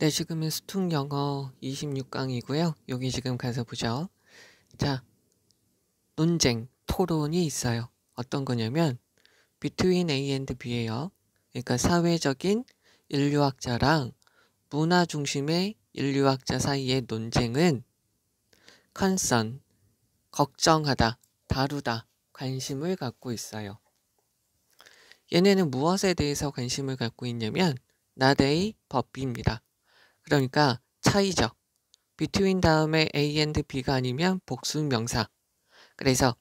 네, 지금은 수통 영어 26강이고요. 여기 지금 가서 보죠. 자, 논쟁, 토론이 있어요. 어떤 거냐면 between A and B예요. 그러니까 사회적인 인류학자랑 문화 중심의 인류학자 사이의 논쟁은 concern, 걱정하다, 다루다, 관심을 갖고 있어요. 얘네는 무엇에 대해서 관심을 갖고 있냐면 나대의 법비입니다. 그러니까 차이죠. between 다음에 A and B가 아니면 복수 명사. 그래서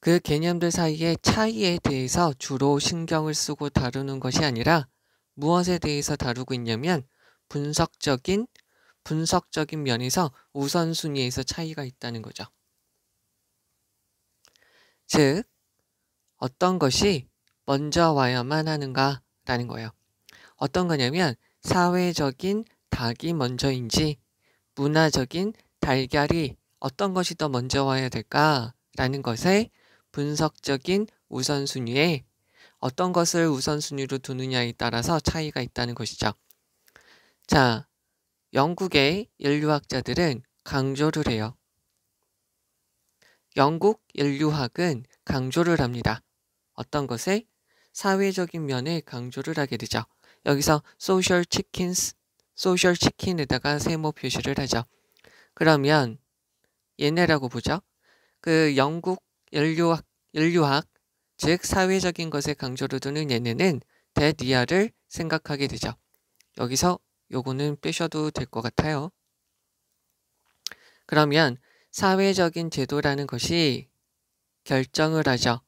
그 개념들 사이의 차이에 대해서 주로 신경을 쓰고 다루는 것이 아니라 무엇에 대해서 다루고 있냐면 분석적인 분석적인 면에서 우선순위에서 차이가 있다는 거죠. 즉 어떤 것이 먼저 와야만 하는가라는 거예요. 어떤 거냐면 사회적인 닭이 먼저인지 문화적인 달걀이 어떤 것이 더 먼저 와야 될까라는 것에 분석적인 우선순위에 어떤 것을 우선순위로 두느냐에 따라서 차이가 있다는 것이죠. 자, 영국의 인류학자들은 강조를 해요. 영국 인류학은 강조를 합니다. 어떤 것에 사회적인 면에 강조를 하게 되죠. 여기서 social chickens 소셜 치킨에다가 세모 표시를 하죠. 그러면 얘네라고 보죠. 그 영국 연료학, 연료학 즉 사회적인 것에 강조를 두는 얘네는 대디아를 생각하게 되죠. 여기서 요거는 빼셔도 될 것 같아요. 그러면 사회적인 제도라는 것이 결정을 하죠.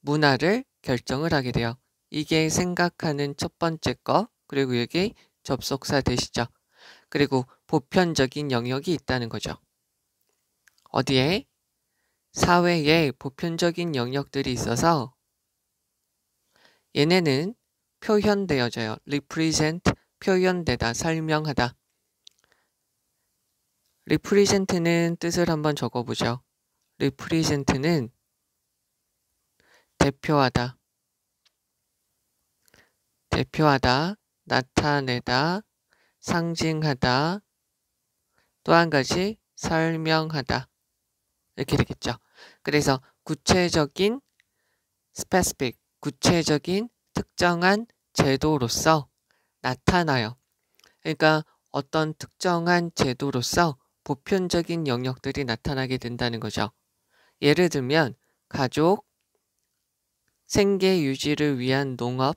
문화를 결정을 하게 돼요. 이게 생각하는 첫 번째 거 그리고 여기 접속사 되시죠. 그리고 보편적인 영역이 있다는 거죠. 어디에? 사회에 보편적인 영역들이 있어서 얘네는 표현되어져요. represent, 표현되다, 설명하다. represent는 뜻을 한번 적어보죠. represent는 대표하다, 대표하다, 나타내다, 상징하다, 또 한 가지 설명하다 이렇게 되겠죠. 그래서 구체적인 specific, 구체적인 특정한 제도로서 나타나요. 그러니까 어떤 특정한 제도로서 보편적인 영역들이 나타나게 된다는 거죠. 예를 들면 가족, 생계 유지를 위한 농업,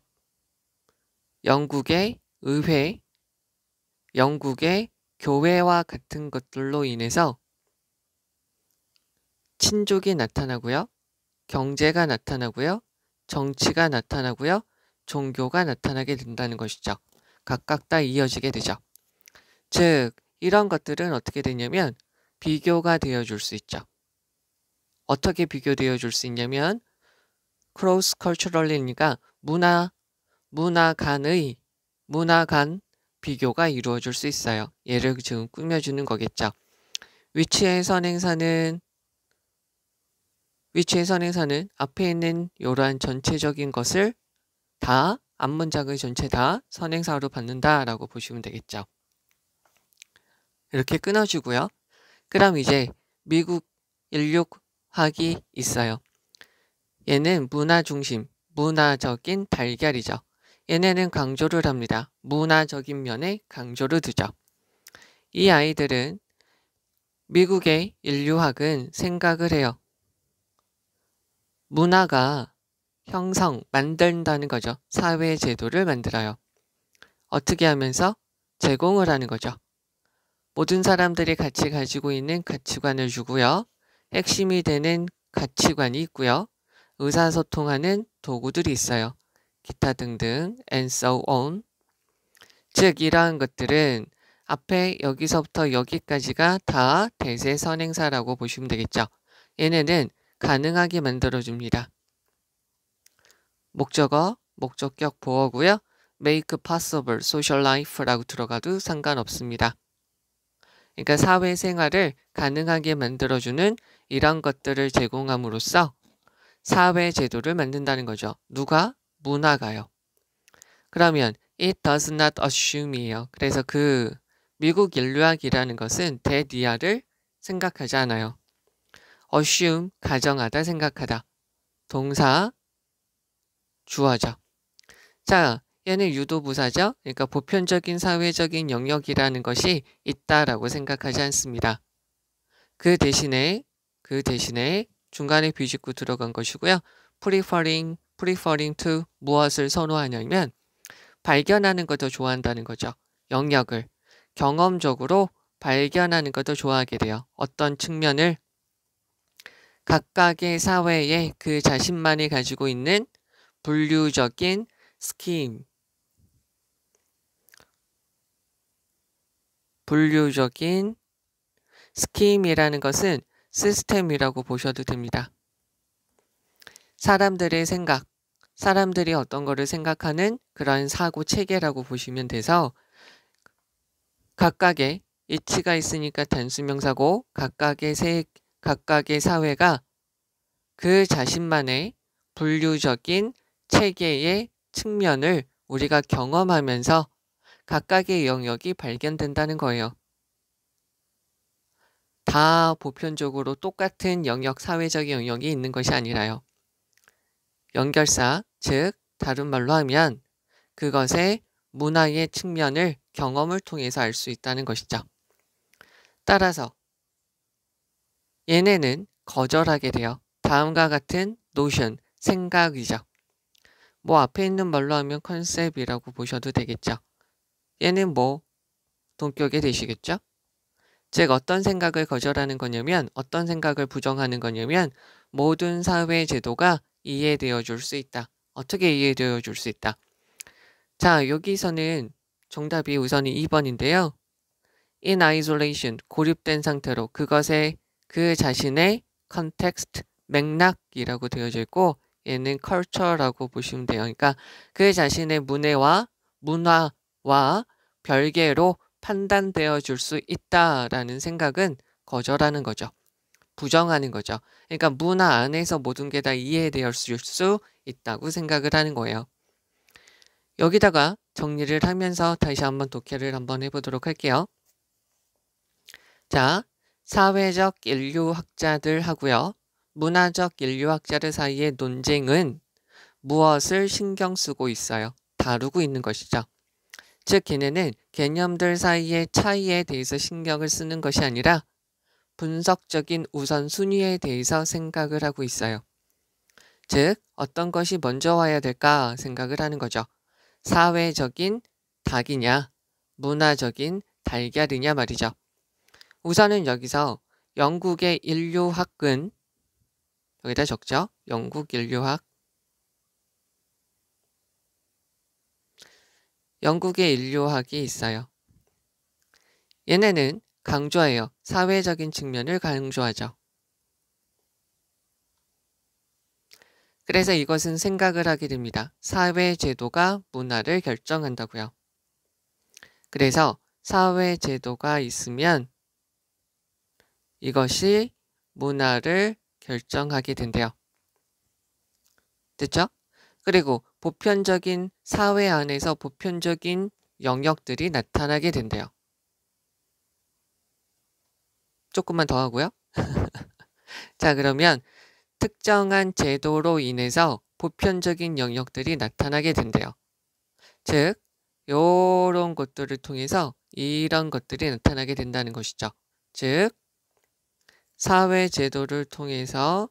영국의 의회, 영국의 교회와 같은 것들로 인해서 친족이 나타나고요. 경제가 나타나고요. 정치가 나타나고요. 종교가 나타나게 된다는 것이죠. 각각 다 이어지게 되죠. 즉, 이런 것들은 어떻게 되냐면 비교가 되어줄 수 있죠. 어떻게 비교되어줄 수 있냐면 크로스 컬처럴리니까 문화 문화간의 문화간 비교가 이루어질 수 있어요. 예를 지금 꾸며주는 거겠죠. 위치의 선행사는 위치의 선행사는 앞에 있는 이러한 전체적인 것을 다 앞문장의 전체 다 선행사로 받는다라고 보시면 되겠죠. 이렇게 끊어주고요. 그럼 이제 미국 인륙학이 있어요. 얘는 문화 중심, 문화적인 달걀이죠. 얘네는 강조를 합니다. 문화적인 면에 강조를 두죠. 이 아이들은 미국의 인류학은 생각을 해요. 문화가 형성, 만든다는 거죠. 사회 제도를 만들어요. 어떻게 하면서 제공을 하는 거죠. 모든 사람들이 같이 가지고 있는 가치관을 주고요. 핵심이 되는 가치관이 있고요. 의사소통하는 도구들이 있어요. 기타 등등 and so on 즉 이러한 것들은 앞에 여기서부터 여기까지가 다 대세 선행사라고 보시면 되겠죠. 얘네는 가능하게 만들어줍니다. 목적어, 목적격 보어고요. make possible social life라고 들어가도 상관없습니다. 그러니까 사회생활을 가능하게 만들어주는 이런 것들을 제공함으로써 사회제도를 만든다는 거죠. 누가? 문화가요. 그러면 it does not assume이에요. 그래서 그 미국 인류학이라는 것은 대디아를 생각하지 않아요. assume, 가정하다, 생각하다. 동사, 주어죠. 자, 얘는 유도부사죠. 그러니까 보편적인 사회적인 영역이라는 것이 있다라고 생각하지 않습니다. 그 대신에, 그 대신에 중간에 비집고 들어간 것이고요. preferring preferring to 무엇을 선호하냐면 발견하는 것더 좋아한다는 거죠. 영역을 경험적으로 발견하는 것더 좋아하게 돼요. 어떤 측면을 각각의 사회에 그 자신만이 가지고 있는 분류적인 스킨 분류적인 스킴이라는 것은 시스템이라고 보셔도 됩니다. 사람들의 생각, 사람들이 어떤 거를 생각하는 그런 사고 체계라고 보시면 돼서 각각의 이치가 있으니까 단수명사고 각각의 세 각각의 사회가 그 자신만의 분류적인 체계의 측면을 우리가 경험하면서 각각의 영역이 발견된다는 거예요. 다 보편적으로 똑같은 영역, 사회적인 영역이 있는 것이 아니라요. 연결사, 즉, 다른 말로 하면 그것의 문화의 측면을 경험을 통해서 알 수 있다는 것이죠. 따라서 얘네는 거절하게 되어 다음과 같은 노션, 생각이죠. 뭐 앞에 있는 말로 하면 컨셉이라고 보셔도 되겠죠. 얘는 뭐 동격이 되시겠죠? 즉 어떤 생각을 거절하는 거냐면 어떤 생각을 부정하는 거냐면 모든 사회 제도가 이해되어 줄 수 있다. 어떻게 이해되어 줄 수 있다. 자, 여기서는 정답이 우선이 2번인데요. In isolation, 고립된 상태로 그것의 그 자신의 c o n 컨텍스트, 맥락이라고 되어져 있고 얘는 culture라고 보시면 돼요. 그러니까 그 자신의 문해와 문화와 별개로 판단되어 줄 수 있다라는 생각은 거절하는 거죠. 부정하는 거죠. 그러니까 문화 안에서 모든 게 다 이해되었을 수 있다고 생각을 하는 거예요. 여기다가 정리를 하면서 다시 한번 독해를 한번 해보도록 할게요. 자, 사회적 인류학자들 하고요. 문화적 인류학자들 사이의 논쟁은 무엇을 신경 쓰고 있어요? 다루고 있는 것이죠. 즉, 걔네는 개념들 사이의 차이에 대해서 신경을 쓰는 것이 아니라 분석적인 우선순위에 대해서 생각을 하고 있어요. 즉, 어떤 것이 먼저 와야 될까 생각을 하는 거죠. 사회적인 닭이냐, 문화적인 달걀이냐 말이죠. 우선은 여기서 영국의 인류학은 여기다 적죠. 영국 인류학 영국의 인류학이 있어요. 얘네는 강조해요. 사회적인 측면을 강조하죠. 그래서 이것은 생각을 하게 됩니다. 사회 제도가 문화를 결정한다고요. 그래서 사회 제도가 있으면 이것이 문화를 결정하게 된대요. 됐죠? 그리고 보편적인 사회 안에서 보편적인 영역들이 나타나게 된대요. 조금만 더 하고요. 자, 그러면 특정한 제도로 인해서 보편적인 영역들이 나타나게 된대요. 즉, 요런 것들을 통해서 이런 것들이 나타나게 된다는 것이죠. 즉, 사회 제도를 통해서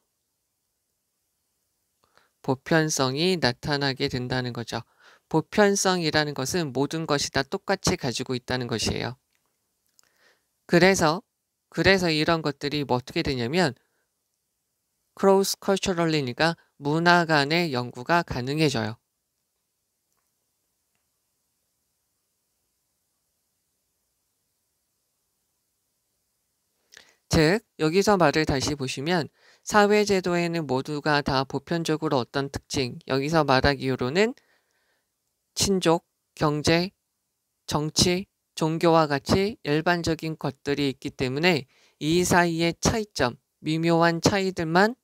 보편성이 나타나게 된다는 거죠. 보편성이라는 것은 모든 것이 다 똑같이 가지고 있다는 것이에요. 그래서 그래서 이런 것들이 뭐 어떻게 되냐면 크로스 컬처럴리니까 문화 간의 연구가 가능해져요. 즉 여기서 말을 다시 보시면 사회제도에는 모두가 다 보편적으로 어떤 특징 여기서 말하기로는 친족, 경제, 정치, 종교와 같이 일반적인 것들이 있기 때문에 이 사이의 차이점, 미묘한 차이들만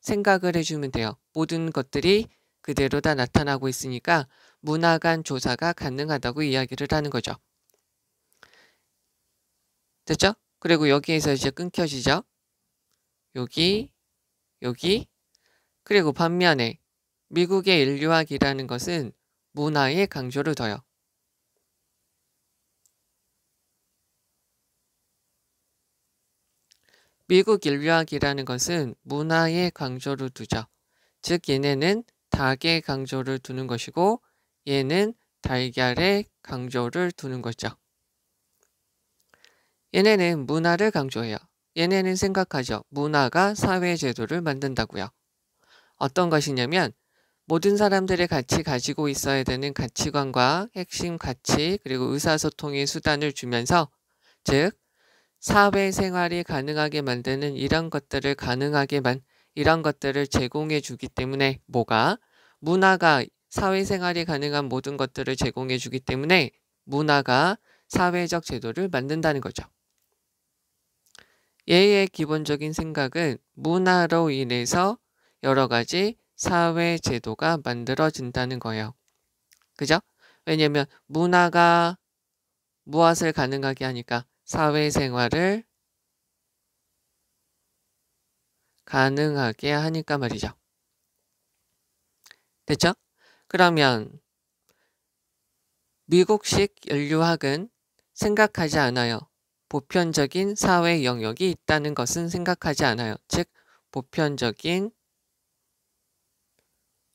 생각을 해주면 돼요. 모든 것들이 그대로 다 나타나고 있으니까 문화 간 조사가 가능하다고 이야기를 하는 거죠. 됐죠? 그리고 여기에서 이제 끊겨지죠. 여기, 여기, 그리고 반면에 미국의 인류학이라는 것은 문화에 강조를 더요. 미국 인류학이라는 것은 문화의 강조를 두죠. 즉 얘네는 닭의 강조를 두는 것이고 얘는 달걀의 강조를 두는 거죠. 얘네는 문화를 강조해요. 얘네는 생각하죠. 문화가 사회제도를 만든다고요. 어떤 것이냐면 모든 사람들이 같이 가지고 있어야 되는 가치관과 핵심 가치 그리고 의사소통의 수단을 주면서 즉 사회생활이 가능하게 만드는 이런 것들을 가능하게만 이런 것들을 제공해 주기 때문에 뭐가 문화가 사회생활이 가능한 모든 것들을 제공해 주기 때문에 문화가 사회적 제도를 만든다는 거죠. 얘의 기본적인 생각은 문화로 인해서 여러 가지 사회 제도가 만들어진다는 거예요. 그죠? 왜냐면 문화가 무엇을 가능하게 하니까 사회생활을 가능하게 하니까 말이죠. 됐죠? 그러면 미국식 연류학은 생각하지 않아요. 보편적인 사회 영역이 있다는 것은 생각하지 않아요. 즉, 보편적인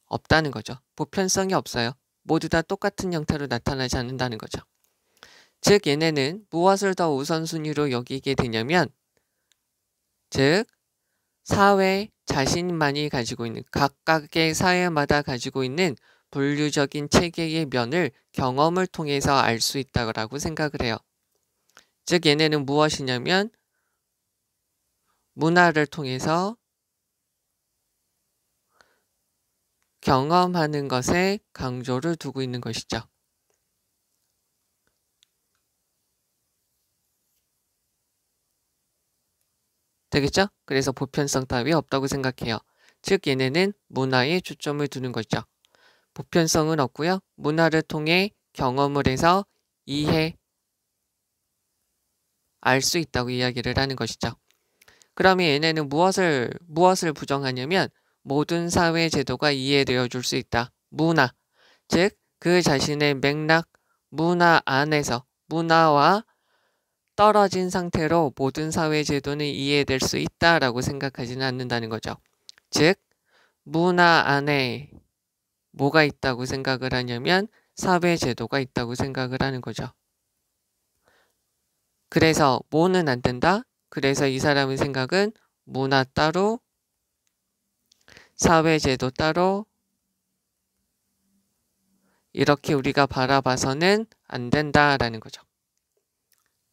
없다는 거죠. 보편성이 없어요. 모두 다 똑같은 형태로 나타나지 않는다는 거죠. 즉 얘네는 무엇을 더 우선순위로 여기게 되냐면 즉 사회 자신만이 가지고 있는 각각의 사회마다 가지고 있는 분류적인 체계의 면을 경험을 통해서 알 수 있다고 생각을 해요. 즉 얘네는 무엇이냐면 문화를 통해서 경험하는 것에 강조를 두고 있는 것이죠. 되겠죠? 그래서 보편성 따이 없다고 생각해요. 즉 얘네는 문화에 초점을 두는 거죠. 보편성은 없고요. 문화를 통해 경험을 해서 이해, 알 수 있다고 이야기를 하는 것이죠. 그러면 얘네는 무엇을 무엇을 부정하냐면 모든 사회 제도가 이해되어 줄 수 있다. 문화, 즉 그 자신의 맥락, 문화 안에서 문화와 떨어진 상태로 모든 사회 제도는 이해될 수 있다라고 생각하지는 않는다는 거죠. 즉, 문화 안에 뭐가 있다고 생각을 하냐면 사회 제도가 있다고 생각을 하는 거죠. 그래서 뭐는 안 된다. 그래서 이 사람의 생각은 문화 따로, 사회 제도 따로, 이렇게 우리가 바라봐서는 안 된다라는 거죠.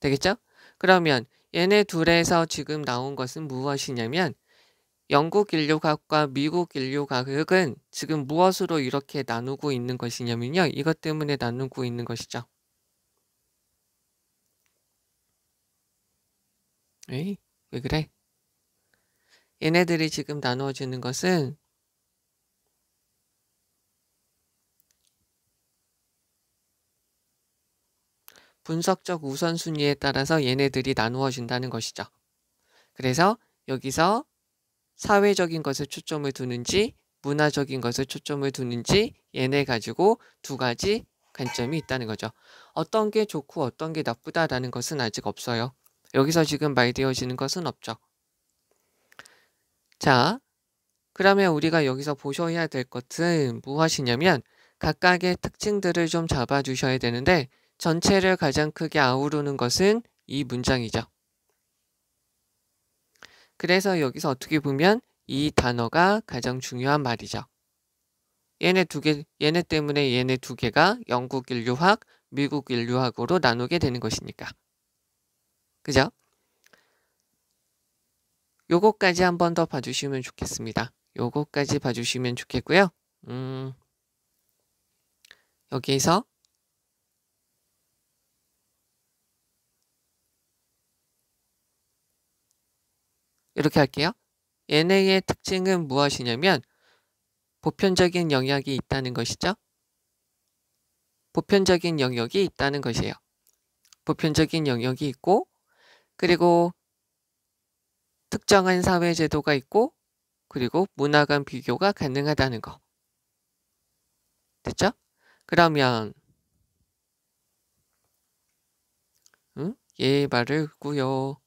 되겠죠? 그러면 얘네 둘에서 지금 나온 것은 무엇이냐면 영국 인류과학과 미국 인류과학은 지금 무엇으로 이렇게 나누고 있는 것이냐면요. 이것 때문에 나누고 있는 것이죠. 에이, 왜 그래? 얘네들이 지금 나누어지는 것은 분석적 우선순위에 따라서 얘네들이 나누어진다는 것이죠. 그래서 여기서 사회적인 것에 초점을 두는지 문화적인 것에 초점을 두는지 얘네 가지고 두 가지 관점이 있다는 거죠. 어떤 게 좋고 어떤 게 나쁘다라는 것은 아직 없어요. 여기서 지금 말되어지는 것은 없죠. 자, 그러면 우리가 여기서 보셔야 될 것은 무엇이냐면 뭐 각각의 특징들을 좀 잡아주셔야 되는데 전체를 가장 크게 아우르는 것은 이 문장이죠. 그래서 여기서 어떻게 보면 이 단어가 가장 중요한 말이죠. 얘네 두 개, 얘네 때문에 얘네 두 개가 영국 인류학, 미국 인류학으로 나누게 되는 것이니까. 그죠? 요거까지 한 번 더 봐주시면 좋겠습니다. 요거까지 봐주시면 좋겠고요. 음, 여기에서 이렇게 할게요. 얘네의 특징은 무엇이냐면 보편적인 영역이 있다는 것이죠. 보편적인 영역이 있다는 것이에요. 보편적인 영역이 있고 그리고 특정한 사회 제도가 있고 그리고 문화 간 비교가 가능하다는 거. 됐죠? 그러면 응? 예, 말을 꾸요.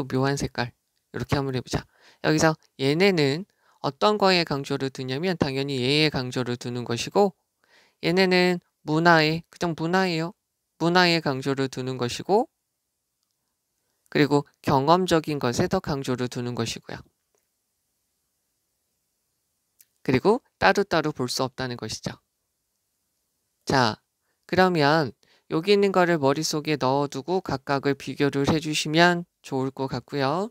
또 묘한 색깔 이렇게 한번 해보자. 여기서 얘네는 어떤 거에 강조를 두냐면 당연히 얘에 강조를 두는 것이고 얘네는 문화에 그냥 문화예요. 문화에 강조를 두는 것이고 그리고 경험적인 것에 더 강조를 두는 것이고요. 그리고 따로따로 볼 수 없다는 것이죠. 자, 그러면 여기 있는 거를 머릿속에 넣어두고 각각을 비교를 해주시면 좋을 것 같고요.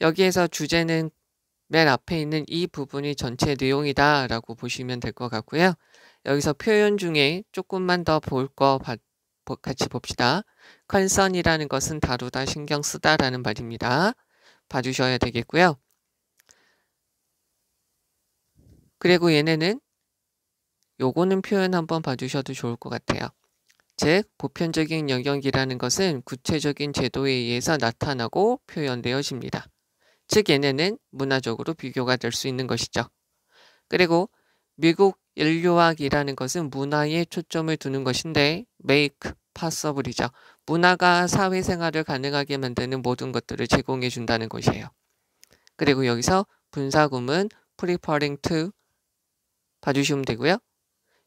여기에서 주제는 맨 앞에 있는 이 부분이 전체 내용이다 라고 보시면 될 것 같고요. 여기서 표현 중에 조금만 더 볼 거 같이 봅시다. 컨선이라는 것은 다루다 신경 쓰다 라는 말입니다. 봐주셔야 되겠고요. 그리고 얘네는 요거는 표현 한번 봐주셔도 좋을 것 같아요. 즉 보편적인 영역이라는 것은 구체적인 제도에 의해서 나타나고 표현되어집니다. 즉 얘네는 문화적으로 비교가 될 수 있는 것이죠. 그리고 미국 인류학이라는 것은 문화에 초점을 두는 것인데 make possible이죠. 문화가 사회생활을 가능하게 만드는 모든 것들을 제공해 준다는 것이에요. 그리고 여기서 분사구문 preferring to 봐주시면 되고요.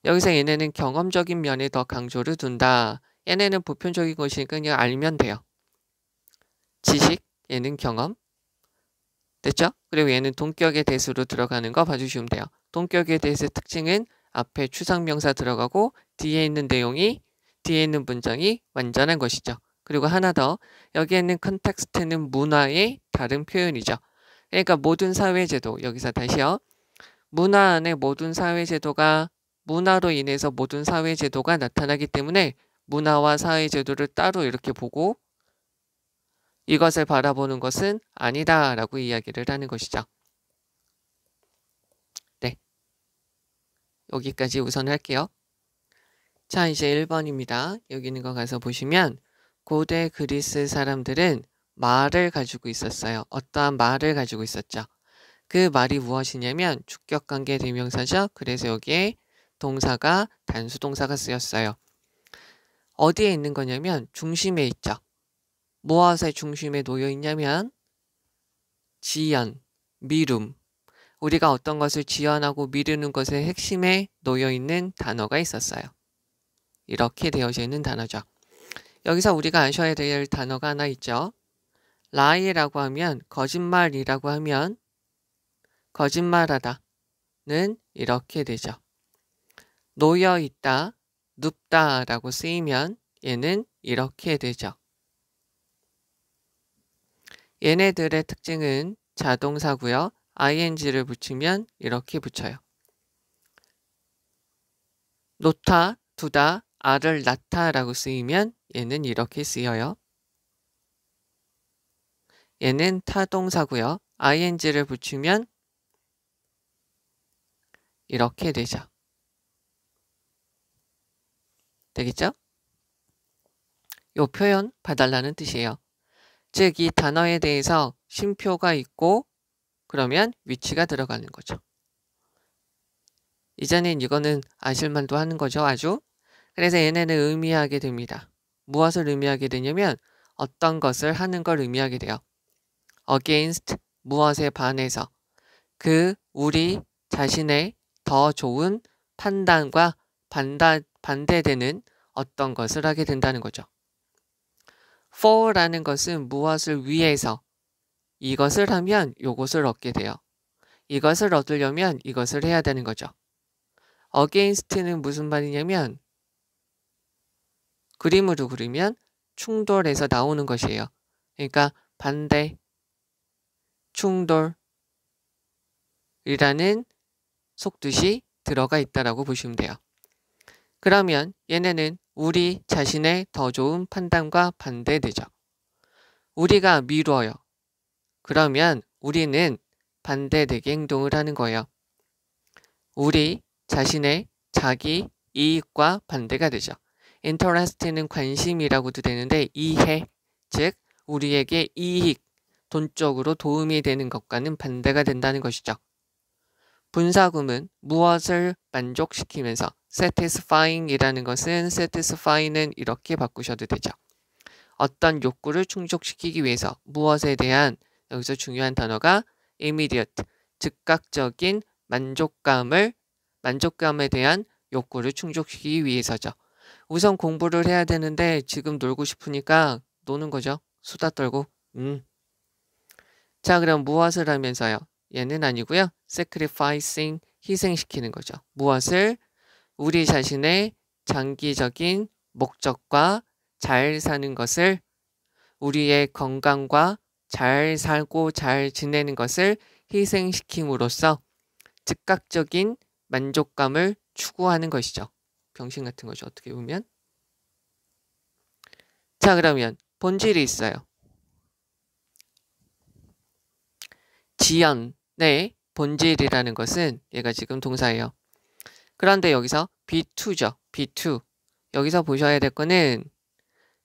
여기서 얘네는 경험적인 면에 더 강조를 둔다. 얘네는 보편적인 것이니까 그냥 알면 돼요. 지식, 얘는 경험. 됐죠? 그리고 얘는 동격의 대수로 들어가는 거 봐주시면 돼요. 동격의 대수의 특징은 앞에 추상명사 들어가고 뒤에 있는 내용이 뒤에 있는 문장이 완전한 것이죠. 그리고 하나 더 여기에는 컨텍스트는 문화의 다른 표현이죠. 그러니까 모든 사회제도 여기서 다시요. 문화 안에 모든 사회제도가 문화로 인해서 모든 사회 제도가 나타나기 때문에 문화와 사회 제도를 따로 이렇게 보고 이것을 바라보는 것은 아니다 라고 이야기를 하는 것이죠. 네. 여기까지 우선 할게요. 자, 이제 1번입니다. 여기 있는 거 가서 보시면 고대 그리스 사람들은 말을 가지고 있었어요. 어떠한 말을 가지고 있었죠. 그 말이 무엇이냐면 주격관계 대명사죠. 그래서 여기에 동사가 단수 동사가 쓰였어요. 어디에 있는 거냐면 중심에 있죠. 무엇서의 중심에 놓여 있냐면 지연, 미룸. 우리가 어떤 것을 지연하고 미루는 것의 핵심에 놓여 있는 단어가 있었어요. 이렇게 되어져 있는 단어죠. 여기서 우리가 아셔야 될 단어가 하나 있죠. 라이라고 하면 거짓말이라고 하면 거짓말하다는 이렇게 되죠. 놓여 있다, 눕다 라고 쓰이면 얘는 이렇게 되죠. 얘네들의 특징은 자동사고요. ing를 붙이면 이렇게 붙여요. 놓다, 두다, 알을 낳다 라고 쓰이면 얘는 이렇게 쓰여요. 얘는 타동사고요. ing를 붙이면 이렇게 되죠. 되겠죠? 요 표현 봐달라는 뜻이에요. 즉 이 단어에 대해서 심표가 있고 그러면 위치가 들어가는 거죠. 이전엔 이거는 아실만도 하는 거죠. 아주. 그래서 얘네는 의미하게 됩니다. 무엇을 의미하게 되냐면 어떤 것을 하는 걸 의미하게 돼요. against 무엇에 반해서 그 우리 자신의 더 좋은 판단과 반다, 반대되는 어떤 것을 하게 된다는 거죠. for라는 것은 무엇을 위해서 이것을 하면 요것을 얻게 돼요. 이것을 얻으려면 이것을 해야 되는 거죠. against는 무슨 말이냐면 그림으로 그리면 충돌에서 나오는 것이에요. 그러니까 반대, 충돌이라는 속뜻이 들어가 있다라고 보시면 돼요. 그러면 얘네는 우리 자신의 더 좋은 판단과 반대되죠. 우리가 미루어요. 그러면 우리는 반대되게 행동을 하는 거예요. 우리 자신의 자기 이익과 반대가 되죠. interest는 관심이라고도 되는데 이해, 즉 우리에게 이익, 돈적으로 도움이 되는 것과는 반대가 된다는 것이죠. 분사금은 무엇을 만족시키면서 satisfying이라는 것은 satisfy는 이렇게 바꾸셔도 되죠. 어떤 욕구를 충족시키기 위해서 무엇에 대한 여기서 중요한 단어가 immediate, 즉각적인 만족감을 만족감에 대한 욕구를 충족시키기 위해서죠. 우선 공부를 해야 되는데 지금 놀고 싶으니까 노는 거죠. 수다 떨고. 음. 자, 그럼 무엇을 하면서요? 얘는 아니고요. sacrificing, 희생시키는 거죠. 무엇을 우리 자신의 장기적인 목적과 잘 사는 것을 우리의 건강과 잘 살고 잘 지내는 것을 희생시킴으로써 즉각적인 만족감을 추구하는 것이죠. 병신 같은 거죠. 어떻게 보면. 자 그러면 본질이 있어요. 지연의 본질이라는 것은 얘가 지금 동사예요. 그런데 여기서 B2죠. B2. 여기서 보셔야 될 거는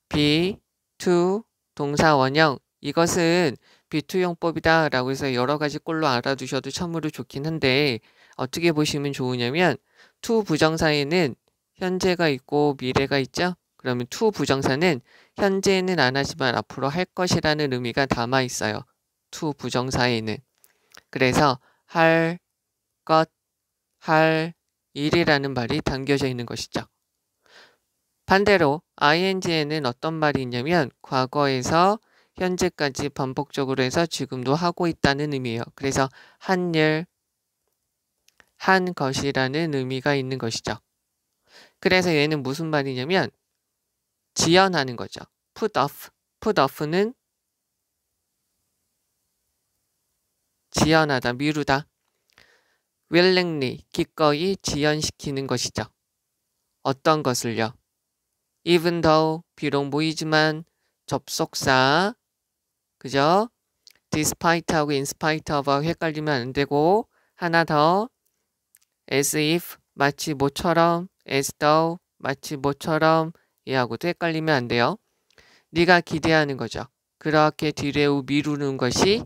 B2 동사 원형. 이것은 B2용법이다 라고 해서 여러 가지 꼴로 알아두셔도 참으로 좋긴 한데 어떻게 보시면 좋으냐면 to 부정사에는 현재가 있고 미래가 있죠. 그러면 to 부정사는 현재는 안 하지만 앞으로 할 것이라는 의미가 담아 있어요. to 부정사에는. 그래서 할 것, 할 일이라는 말이 담겨져 있는 것이죠. 반대로 ing에는 어떤 말이 있냐면 과거에서 현재까지 반복적으로 해서 지금도 하고 있다는 의미예요. 그래서 한 일, 한 것이라는 의미가 있는 것이죠. 그래서 얘는 무슨 말이냐면 지연하는 거죠. put off. put off는 지연하다, 미루다. willingly 기꺼이 지연시키는 것이죠. 어떤 것을요? even though 비록 보이지만 접속사 그죠? despite하고 inspite of 헷갈리면 안 되고 하나 더 as if 마치 뭐처럼 as though 마치 뭐처럼 얘하고도 헷갈리면 안 돼요. 네가 기대하는 거죠. 그렇게 디레우 미루는 것이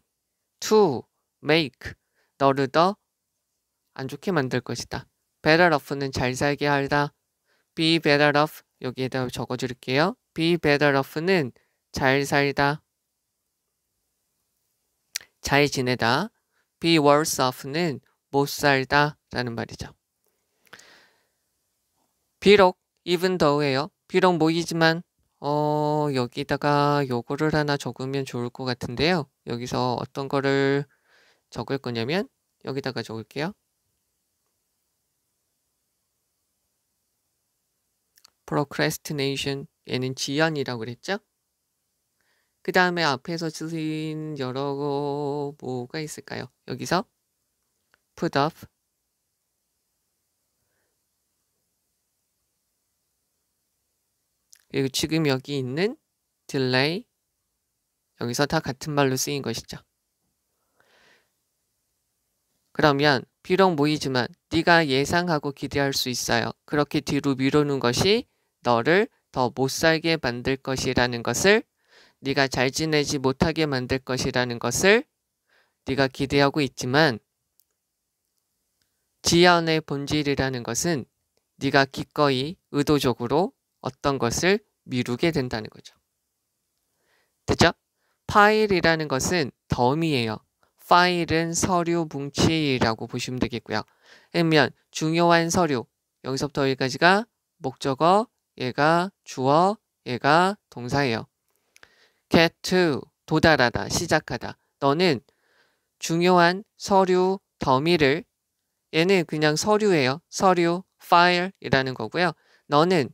to make 너를 더안 좋게 만들 것이다. better off는 잘 살게 하다. be better off 여기에다 적어줄게요. be better off는 잘 살다. 잘 지내다. be worse off는 못 살다 라는 말이죠. 비록 even though예요. 비록 모이지만 어 여기다가 요거를 하나 적으면 좋을 것 같은데요. 여기서 어떤 거를 적을 거냐면 여기다가 적을게요. procrastination 에는 지연이라고 그랬죠? 그 다음에 앞에서 쓰인 여러 뭐가 있을까요? 여기서 put off 그리고 지금 여기 있는 delay 여기서 다 같은 말로 쓰인 것이죠. 그러면 비록 모이지만 네가 예상하고 기대할 수 있어요. 그렇게 뒤로 미루는 것이 너를 더 못살게 만들 것이라는 것을 네가 잘 지내지 못하게 만들 것이라는 것을 네가 기대하고 있지만 지연의 본질이라는 것은 네가 기꺼이 의도적으로 어떤 것을 미루게 된다는 거죠. 됐죠? 파일이라는 것은 덤이에요. 파일은 서류 뭉치라고 보시면 되겠고요. 그러면 중요한 서류, 여기서부터 여기까지가 목적어, 얘가 주어, 얘가 동사예요. get to, 도달하다, 시작하다. 너는 중요한 서류 더미를 얘는 그냥 서류예요. 서류, file이라는 거고요. 너는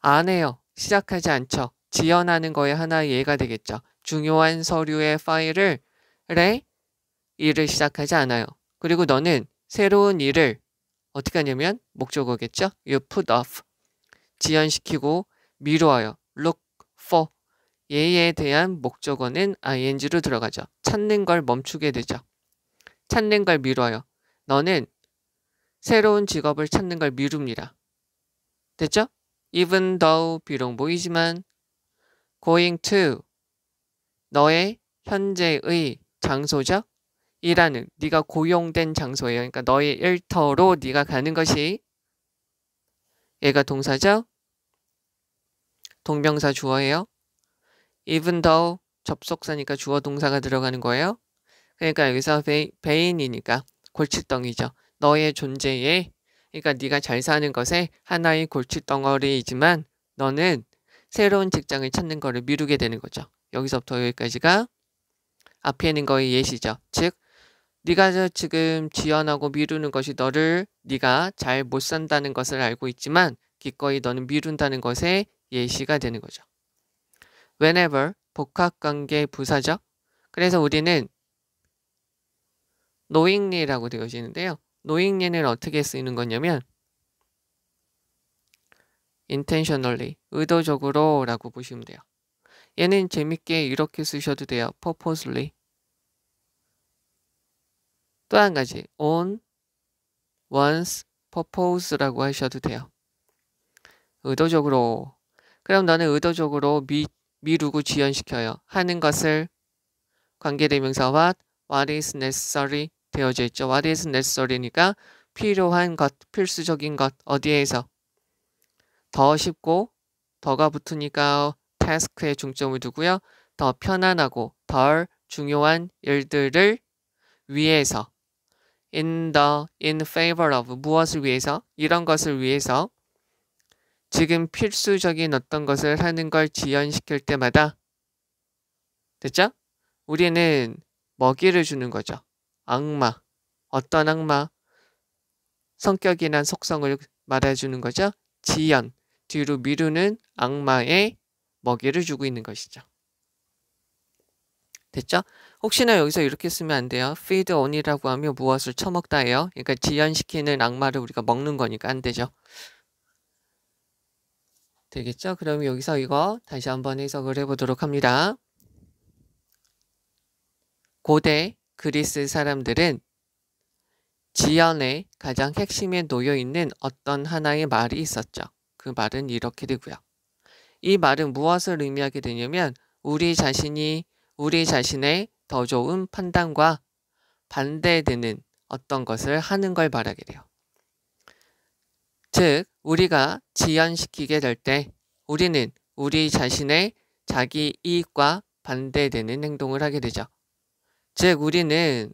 안 해요. 시작하지 않죠. 지연하는 거에 하나의 예가 되겠죠. 중요한 서류의 파일을 래 일을 시작하지 않아요. 그리고 너는 새로운 일을 어떻게 하냐면 목적어겠죠? You put off 지연시키고 미루어요 Look for 예에 대한 목적어는 ing로 들어가죠. 찾는 걸 멈추게 되죠. 찾는 걸미루어요 너는 새로운 직업을 찾는 걸 미룹니다. 됐죠? even though 비록 보이지만 going to 너의 현재의 장소적 일하는 네가 고용된 장소예요. 그러니까 너의 일터로 네가 가는 것이 얘가 동사죠? 동명사 주어예요. even though 접속사니까 주어 동사가 들어가는 거예요. 그러니까 여기서 베, 인이니까 골칫덩이죠. 너의 존재에 그러니까 네가 잘 사는 것에 하나의 골칫덩어리이지만 너는 새로운 직장을 찾는 거를 미루게 되는 거죠. 여기서부터 여기까지가 앞에 있는 거의 예시죠. 즉 네가 지금 지연하고 미루는 것이 너를 네가 잘 못 산다는 것을 알고 있지만 기꺼이 너는 미룬다는 것에 예시가 되는 거죠. whenever 복합관계 부사적 그래서 우리는 knowingly라고 되어지는데요. knowingly는 어떻게 쓰이는 거냐면 intentionally, 의도적으로 라고 보시면 돼요. 얘는 재밌게 이렇게 쓰셔도 돼요. purposely. 또한 가지 on one's purpose라고 하셔도 돼요. 의도적으로 그럼 너는 의도적으로 미, 미루고 지연시켜요. 하는 것을 관계대명사와 what is necessary 되어져 있죠. what is necessary니까 필요한 것, 필수적인 것 어디에서 더 쉽고 더가 붙으니까 태스크에 중점을 두고요. 더 편안하고 덜 중요한 일들을 위해서 in the, in favor of 무엇을 위해서 이런 것을 위해서 지금 필수적인 어떤 것을 하는 걸 지연시킬 때마다 됐죠? 우리는 먹이를 주는 거죠. 악마, 어떤 악마, 성격이나 속성을 말해주는 거죠. 지연, 뒤로 미루는 악마의 먹이를 주고 있는 것이죠. 됐죠? 혹시나 여기서 이렇게 쓰면 안 돼요. feed on이라고 하면 무엇을 처먹다예요. 그러니까 지연시키는 악마를 우리가 먹는 거니까 안 되죠. 되겠죠? 그럼 여기서 이거 다시 한번 해석을 해보도록 합니다. 고대 그리스 사람들은 지연의 가장 핵심에 놓여 있는 어떤 하나의 말이 있었죠. 그 말은 이렇게 되고요. 이 말은 무엇을 의미하게 되냐면 우리 자신이 우리 자신의 더 좋은 판단과 반대되는 어떤 것을 하는 걸바라게 돼요. 즉, 우리가 지연시키게 될 때 우리는 우리 자신의 자기 이익과 반대되는 행동을 하게 되죠. 즉, 우리는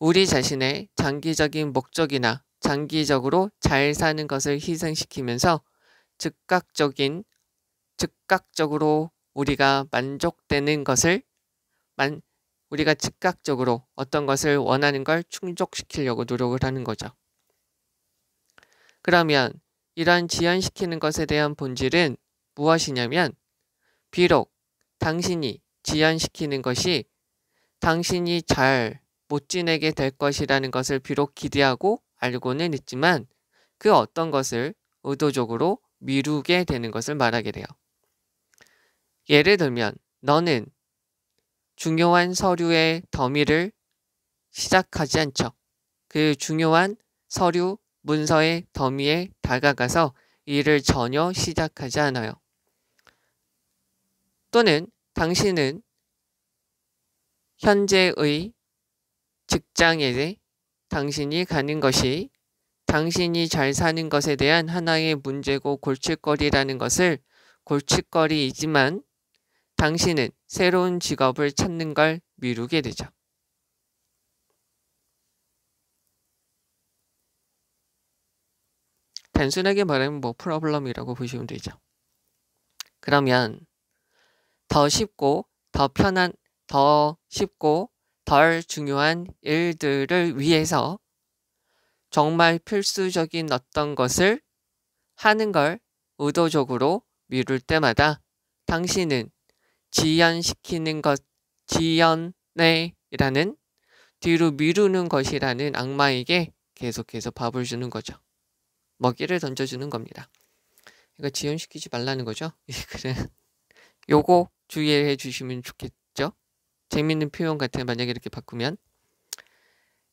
우리 자신의 장기적인 목적이나 장기적으로 잘 사는 것을 희생시키면서 즉각적인 즉각적으로 우리가 만족되는 것을 만 우리가 즉각적으로 어떤 것을 원하는 걸 충족시키려고 노력을 하는 거죠. 그러면 이러한 지연시키는 것에 대한 본질은 무엇이냐면 비록 당신이 지연시키는 것이 당신이 잘 못 지내게 될 것이라는 것을 비록 기대하고 알고는 있지만 그 어떤 것을 의도적으로 미루게 되는 것을 말하게 돼요. 예를 들면 너는 중요한 서류의 더미를 시작하지 않죠. 그 중요한 서류 문서의 더미에 다가가서 일을 전혀 시작하지 않아요. 또는 당신은 현재의 직장에 당신이 가는 것이 당신이 잘 사는 것에 대한 하나의 문제고 골칫거리라는 것을 골칫거리이지만 당신은 새로운 직업을 찾는 걸 미루게 되죠. 단순하게 말하면 뭐 프로블럼이라고 보시면 되죠. 그러면 더 쉽고 더 편한 더 쉽고 덜 중요한 일들을 위해서 정말 필수적인 어떤 것을 하는 걸 의도적으로 미룰 때마다 당신은 지연시키는 것, 지연해이라는 뒤로 미루는 것이라는 악마에게 계속해서 밥을 주는 거죠. 먹이를 던져주는 겁니다. 이거 지연시키지 말라는 거죠. 요거 주의해 주시면 좋겠죠. 재밌는 표현 같은요 만약에 이렇게 바꾸면.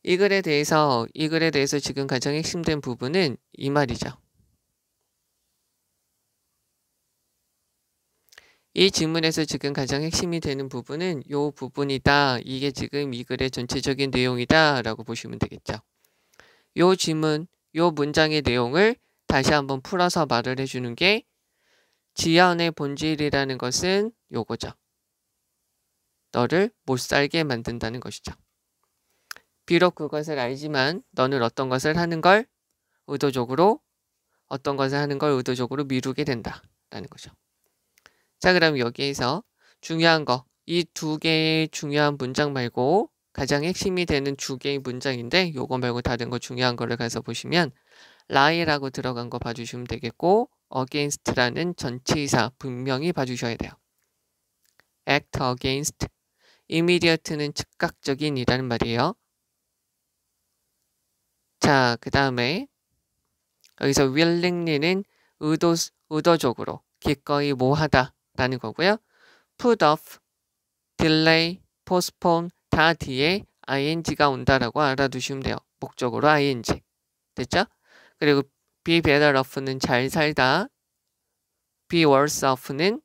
이 글에 대해서, 이 글에 대해서 지금 가장 핵심된 부분은 이 말이죠. 이 질문에서 지금 가장 핵심이 되는 부분은 요 부분이다. 이게 지금 이 글의 전체적인 내용이다. 라고 보시면 되겠죠. 요 질문, 요 문장의 내용을 다시 한번 풀어서 말을 해주는 게 지연의 본질이라는 것은 요거죠. 너를 못 살게 만든다는 것이죠. 비록 그것을 알지만 너는 어떤 것을 하는 걸 의도적으로 어떤 것을 하는 걸 의도적으로 미루게 된다라는 거죠. 자, 그럼 여기에서 중요한 거, 이 두 개의 중요한 문장 말고 가장 핵심이 되는 두 개의 문장인데 요거 말고 다른 거 중요한 거를 가서 보시면 lie라고 들어간 거 봐주시면 되겠고 against라는 전체의사 분명히 봐주셔야 돼요. act against, immediate는 즉각적인 이라는 말이에요. 자, 그 다음에 여기서 willingly는 의도, 의도적으로 기꺼이 뭐하다 라는 거고요. put off, delay, postpone 다 뒤에 ing가 온다라고 알아두시면 돼요. 목적으로 ing. 됐죠? 그리고 be better off는 잘 살다, be worse off는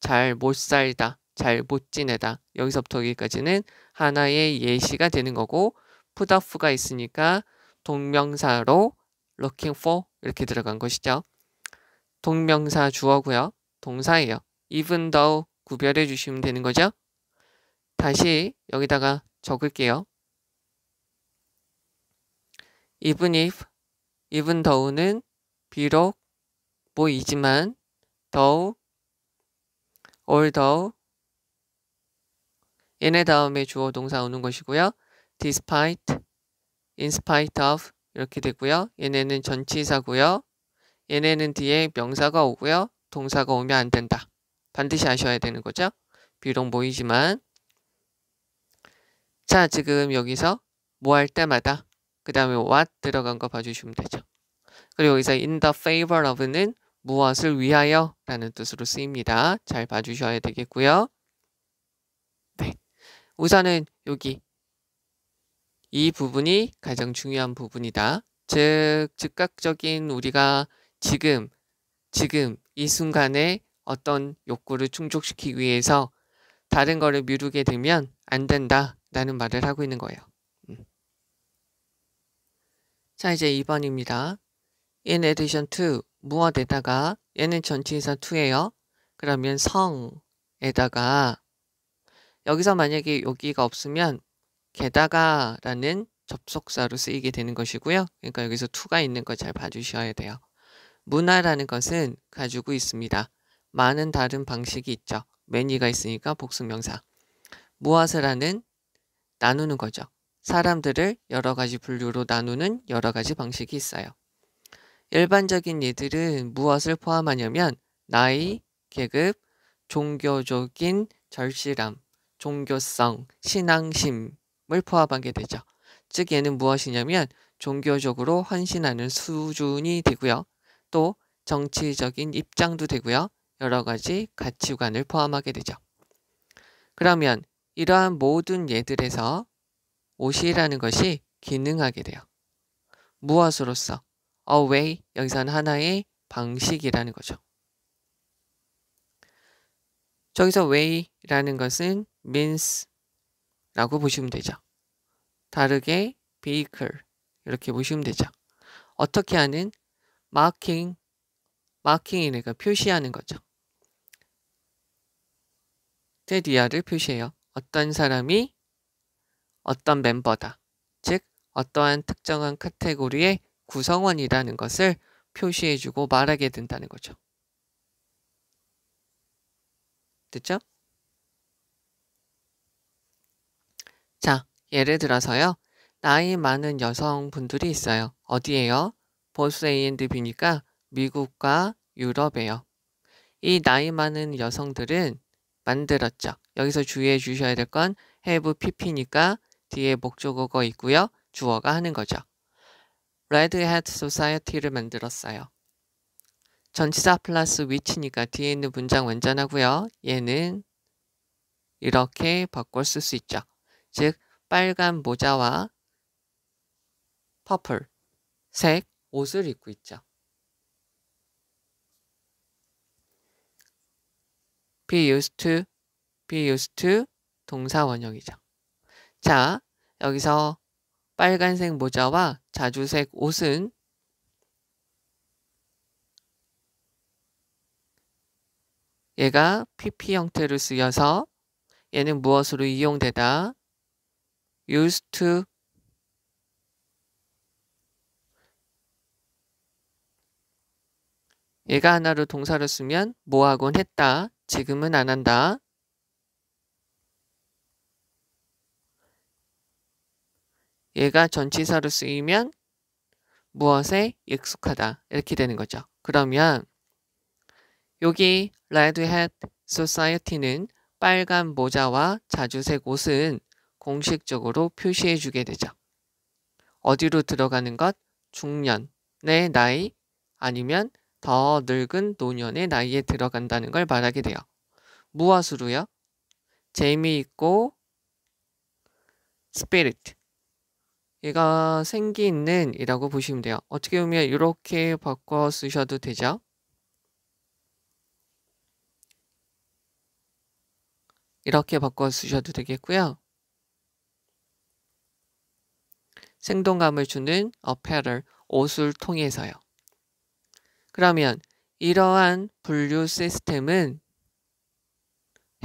잘 못 살다, 잘 못 지내다. 여기서부터 여기까지는 하나의 예시가 되는 거고 put off가 있으니까 동명사로 looking for 이렇게 들어간 것이죠. 동명사 주어고요. 동사예요. even though 구별해 주시면 되는 거죠. 다시 여기다가 적을게요. even if, even though는 비록 뭐이지만 though, although 얘네 다음에 주어 동사 오는 것이고요. despite, in spite of 이렇게 되고요. 얘네는 전치사고요. 얘네는 뒤에 명사가 오고요. 동사가 오면 안 된다. 반드시 아셔야 되는 거죠. 비록 모이지만 자 지금 여기서 뭐 할 때마다 그 다음에 what 들어간 거 봐주시면 되죠. 그리고 여기서 in the favor of는 무엇을 위하여 라는 뜻으로 쓰입니다. 잘 봐주셔야 되겠고요. 네. 우선은 여기 이 부분이 가장 중요한 부분이다. 즉, 즉각적인 우리가 지금, 지금 이 순간에 어떤 욕구를 충족시키기 위해서 다른 거를 미루게 되면 안 된다 라는 말을 하고 있는 거예요. 음. 자 이제 2번입니다. in addition to 무엇에다가 얘는 전치사 to예요. 그러면 성에다가 여기서 만약에 여기가 없으면 게다가 라는 접속사로 쓰이게 되는 것이고요. 그러니까 여기서 to가 있는 걸 잘 봐주셔야 돼요. 문화라는 것은 가지고 있습니다. 많은 다른 방식이 있죠. 매니가 있으니까 복수명사. 무엇을 하는? 나누는 거죠. 사람들을 여러 가지 분류로 나누는 여러 가지 방식이 있어요. 일반적인 예들은 무엇을 포함하냐면 나이, 계급, 종교적인 절실함, 종교성, 신앙심을 포함하게 되죠. 즉 얘는 무엇이냐면 종교적으로 헌신하는 수준이 되고요. 또 정치적인 입장도 되고요. 여러 가지 가치관을 포함하게 되죠. 그러면 이러한 모든 예들에서 옷이라는 것이 기능하게 돼요. 무엇으로서? a way, 여기서는 하나의 방식이라는 거죠. 저기서 way라는 것은 means라고 보시면 되죠. 다르게 vehicle 이렇게 보시면 되죠. 어떻게 하는? marking, marking 그니까 표시하는 거죠. 스테디아를 표시해요. 어떤 사람이 어떤 멤버다. 즉, 어떠한 특정한 카테고리의 구성원이라는 것을 표시해주고 말하게 된다는 거죠. 됐죠? 자, 예를 들어서요. 나이 많은 여성분들이 있어요. 어디에요? 보스 A&B니까 미국과 유럽에요. 이 나이 많은 여성들은 만들었죠. 여기서 주의해 주셔야 될 건 have pp니까 뒤에 목적어가 있고요. 주어가 하는 거죠. Red Hat Society를 만들었어요. 전치사 플러스 위치니까 뒤에 있는 문장 완전하고요. 얘는 이렇게 바꿔 쓸수 있죠. 즉 빨간 모자와 퍼플, 색 옷을 입고 있죠. be used to, be used to 동사 원형이죠. 자, 여기서 빨간색 모자와 자주색 옷은 얘가 PP 형태로 쓰여서 얘는 무엇으로 이용되다? used to 얘가 하나로 동사를 쓰면 뭐하곤 했다. 지금은 안 한다. 얘가 전치사로 쓰이면 무엇에 익숙하다. 이렇게 되는 거죠. 그러면 여기 Red Hat Society는 빨간 모자와 자주색 옷은 공식적으로 표시해 주게 되죠. 어디로 들어가는 것? 중년의 나이 아니면 더 늙은 노년의 나이에 들어간다는 걸 말하게 돼요. 무엇으로요? 재미있고 spirit 얘가 생기 있는 이라고 보시면 돼요. 어떻게 보면 이렇게 바꿔 쓰셔도 되죠. 이렇게 바꿔 쓰셔도 되겠고요. 생동감을 주는 어패럴, 옷을 통해서요. 그러면 이러한 분류 시스템은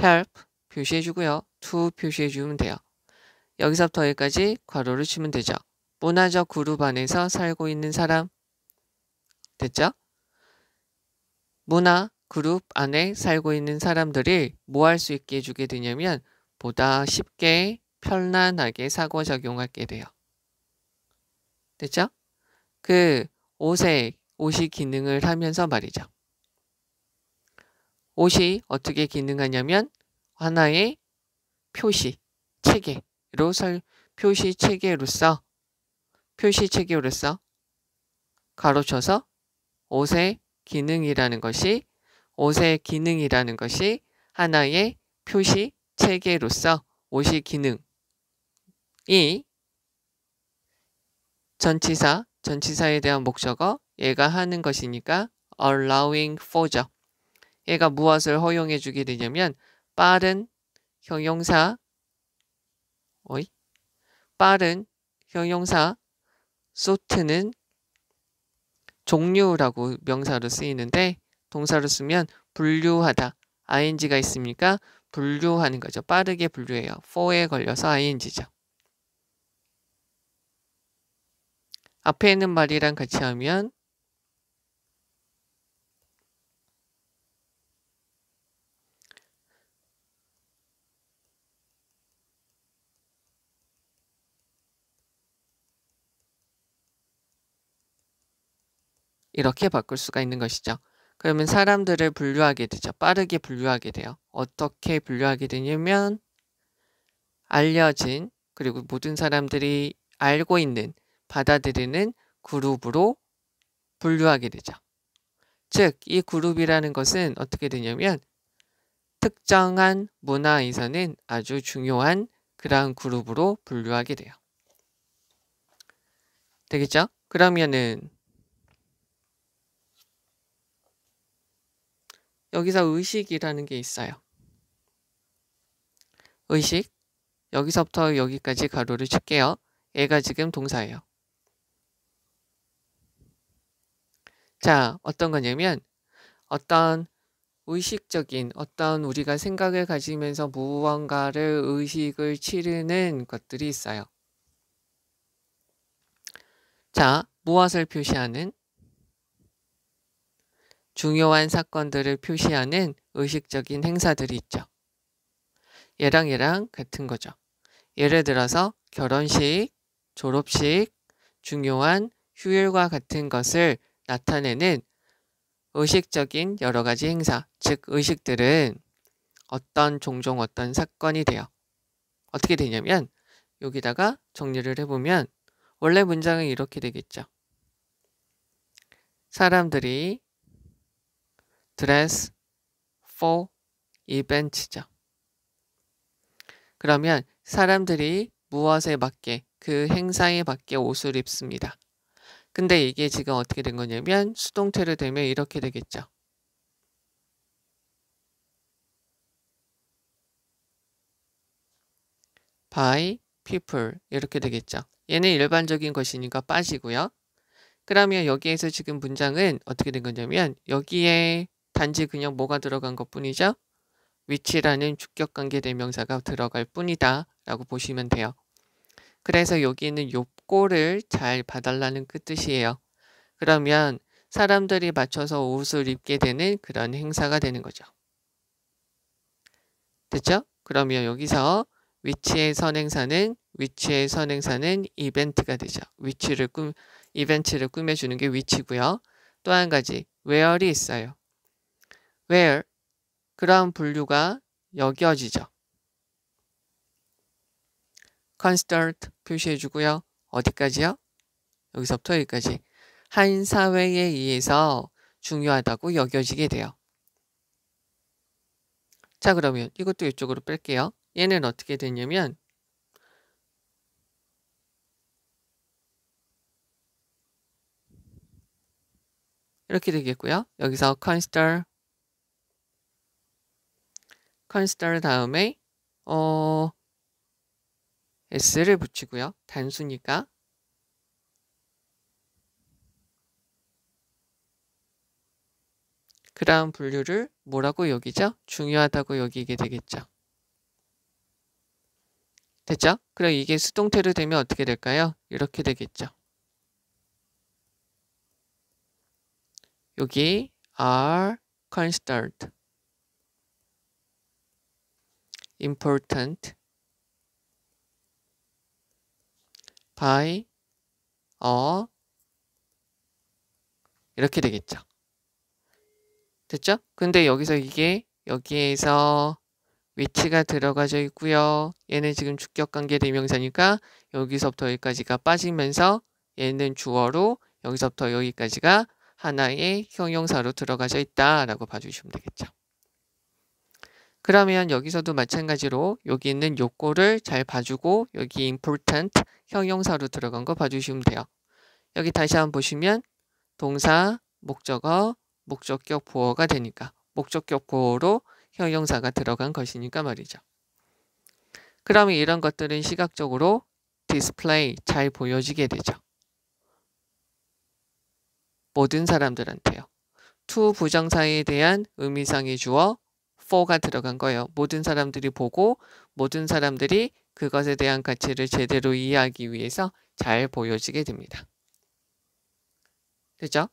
help 표시해주고요. to 표시해주면 돼요. 여기서부터 여기까지 괄호를 치면 되죠. 문화적 그룹 안에서 살고 있는 사람 됐죠? 문화 그룹 안에 살고 있는 사람들이 뭐 할 수 있게 해주게 되냐면 보다 쉽게 편안하게 사고작용하게 돼요. 됐죠? 그옷색 옷이 기능을 하면서 말이죠. 옷이 어떻게 기능하냐면 하나의 표시 체계로 설 표시 체계로서 표시 체계로서 가로쳐서 옷의 기능이라는 것이 옷의 기능이라는 것이 하나의 표시 체계로서 옷의 기능이 전치사 전치사에 대한 목적어 얘가 하는 것이니까 allowing for죠. 얘가 무엇을 허용해 주게 되냐면 빠른 형용사 어이 빠른 형용사 소트는 종류라고 명사로 쓰이는데 동사로 쓰면 분류하다 ing가 있습니까 분류하는 거죠. 빠르게 분류해요. for에 걸려서 ing죠. 앞에 있는 말이랑 같이 하면 이렇게 바꿀 수가 있는 것이죠. 그러면 사람들을 분류하게 되죠. 빠르게 분류하게 돼요. 어떻게 분류하게 되냐면 알려진 그리고 모든 사람들이 알고 있는 받아들이는 그룹으로 분류하게 되죠. 즉, 이 그룹이라는 것은 어떻게 되냐면 특정한 문화에서는 아주 중요한 그러한 그룹으로 분류하게 돼요. 되겠죠? 그러면은 여기서 의식이라는 게 있어요. 의식 여기서부터 여기까지 가로를 칠게요. 얘가 지금 동사예요. 자, 어떤 거냐면 어떤 의식적인 어떤 우리가 생각을 가지면서 무언가를 의식을 치르는 것들이 있어요. 자, 무엇을 표시하는? 중요한 사건들을 표시하는 의식적인 행사들이 있죠. 얘랑 얘랑 같은 거죠. 예를 들어서 결혼식, 졸업식, 중요한 휴일과 같은 것을 나타내는 의식적인 여러 가지 행사, 즉 의식들은 어떤 종종 어떤 사건이 돼요. 어떻게 되냐면 여기다가 정리를 해보면 원래 문장은 이렇게 되겠죠. 사람들이 dress for event죠. 그러면 사람들이 무엇에 맞게 그 행사에 맞게 옷을 입습니다. 근데 이게 지금 어떻게 된 거냐면 수동태를 되면 이렇게 되겠죠. 바이 people 이렇게 되겠죠. 얘는 일반적인 것이니까 빠지고요. 그러면 여기에서 지금 문장은 어떻게 된 거냐면 여기에 단지 그냥 뭐가 들어간 것 뿐이죠. 위치라는 주격관계 대명사가 들어갈 뿐이다 라고 보시면 돼요. 그래서 여기는 욕고를 잘 봐달라는 그 뜻이에요. 그러면 사람들이 맞춰서 옷을 입게 되는 그런 행사가 되는 거죠. 됐죠? 그러면 여기서 위치의 선행사는 위치의 선행사는 이벤트가 되죠. 위치를 꾸 이벤트를 꾸며주는 게 위치고요. 또 한 가지 where이 있어요. where 그러 분류가 여겨지죠. constant, 표시해 주고요. 어디까지요? 여기서부터 여기까지. 한 사회에 의해서 중요하다고 여겨지게 돼요. 자 그러면 이것도 이쪽으로 뺄게요. 얘는 어떻게 됐냐면 이렇게 되겠고요. 여기서 consider consider 다음에 어 s를 붙이고요. 단수니까 그 다음 분류를 뭐라고 여기죠? 중요하다고 여기게 되겠죠. 됐죠? 그럼 이게 수동태로 되면 어떻게 될까요? 이렇게 되겠죠. 여기 are constant important by a 이렇게 되겠죠. 됐죠? 근데 여기서 이게 여기에서 위치가 들어가져 있고요. 얘는 지금 주격관계 대명사니까 여기서부터 여기까지가 빠지면서 얘는 주어로 여기서부터 여기까지가 하나의 형용사로 들어가져 있다라고 봐주시면 되겠죠. 그러면 여기서도 마찬가지로 여기 있는 요거를 잘 봐주고 여기 important 형용사로 들어간 거 봐주시면 돼요. 여기 다시 한번 보시면 동사, 목적어, 목적격 보어가 되니까 목적격 보어로 형용사가 들어간 것이니까 말이죠. 그러면 이런 것들은 시각적으로 display 잘 보여지게 되죠. 모든 사람들한테요. 투 부정사에 대한 의미상의 주어 for가 들어간 거예요. 모든 사람들이 보고 모든 사람들이 그것에 대한 가치를 제대로 이해하기 위해서 잘 보여지게 됩니다. 되죠?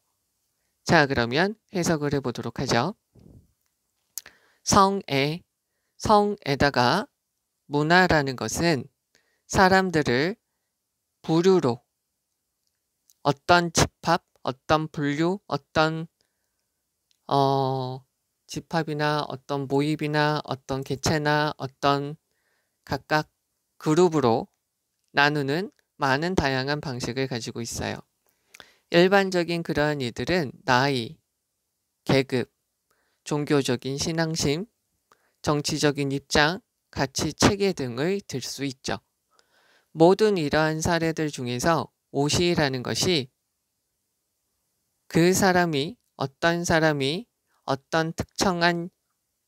자, 그러면 해석을 해보도록 하죠. 성에, 성에다가 문화라는 것은 사람들을 부류로 어떤 집합, 어떤 분류, 어떤 어, 집합이나 어떤 모임이나 어떤 개체나 어떤 각각 그룹으로 나누는 많은 다양한 방식을 가지고 있어요. 일반적인 그러한 이들은 나이, 계급, 종교적인 신앙심, 정치적인 입장, 가치 체계 등을 들 수 있죠. 모든 이러한 사례들 중에서 오시라는 것이 그 사람이 어떤 사람이 어떤 특정한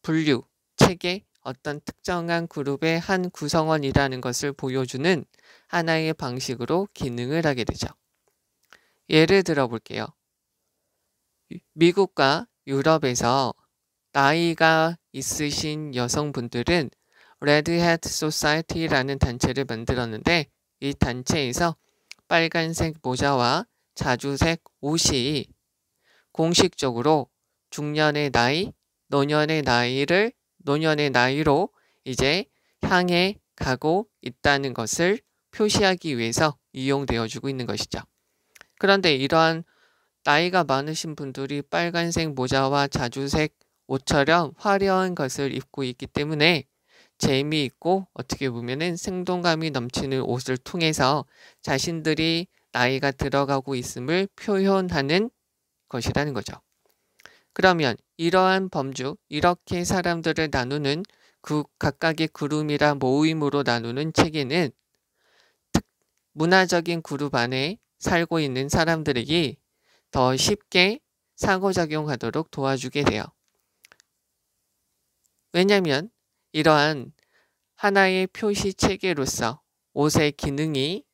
분류, 체계, 어떤 특정한 그룹의 한 구성원이라는 것을 보여주는 하나의 방식으로 기능을 하게 되죠. 예를 들어 볼게요. 미국과 유럽에서 나이가 있으신 여성분들은 레드 헤드 소사이티라는 단체를 만들었는데 이 단체에서 빨간색 모자와 자주색 옷이 공식적으로 중년의 나이, 노년의 나이를 노년의 나이로 이제 향해 가고 있다는 것을 표시하기 위해서 이용되어 주고 있는 것이죠. 그런데 이러한 나이가 많으신 분들이 빨간색 모자와 자주색 옷처럼 화려한 것을 입고 있기 때문에 재미있고 어떻게 보면은 생동감이 넘치는 옷을 통해서 자신들이 나이가 들어가고 있음을 표현하는 것이라는 거죠. 그러면 이러한 범주, 이렇게 사람들을 나누는 그 각각의 그룹이라 모임으로 나누는 체계는 특 문화적인 그룹 안에 살고 있는 사람들에게 더 쉽게 상호작용하도록 도와주게 돼요. 왜냐하면 이러한 하나의 표시 체계로서 옷의 기능이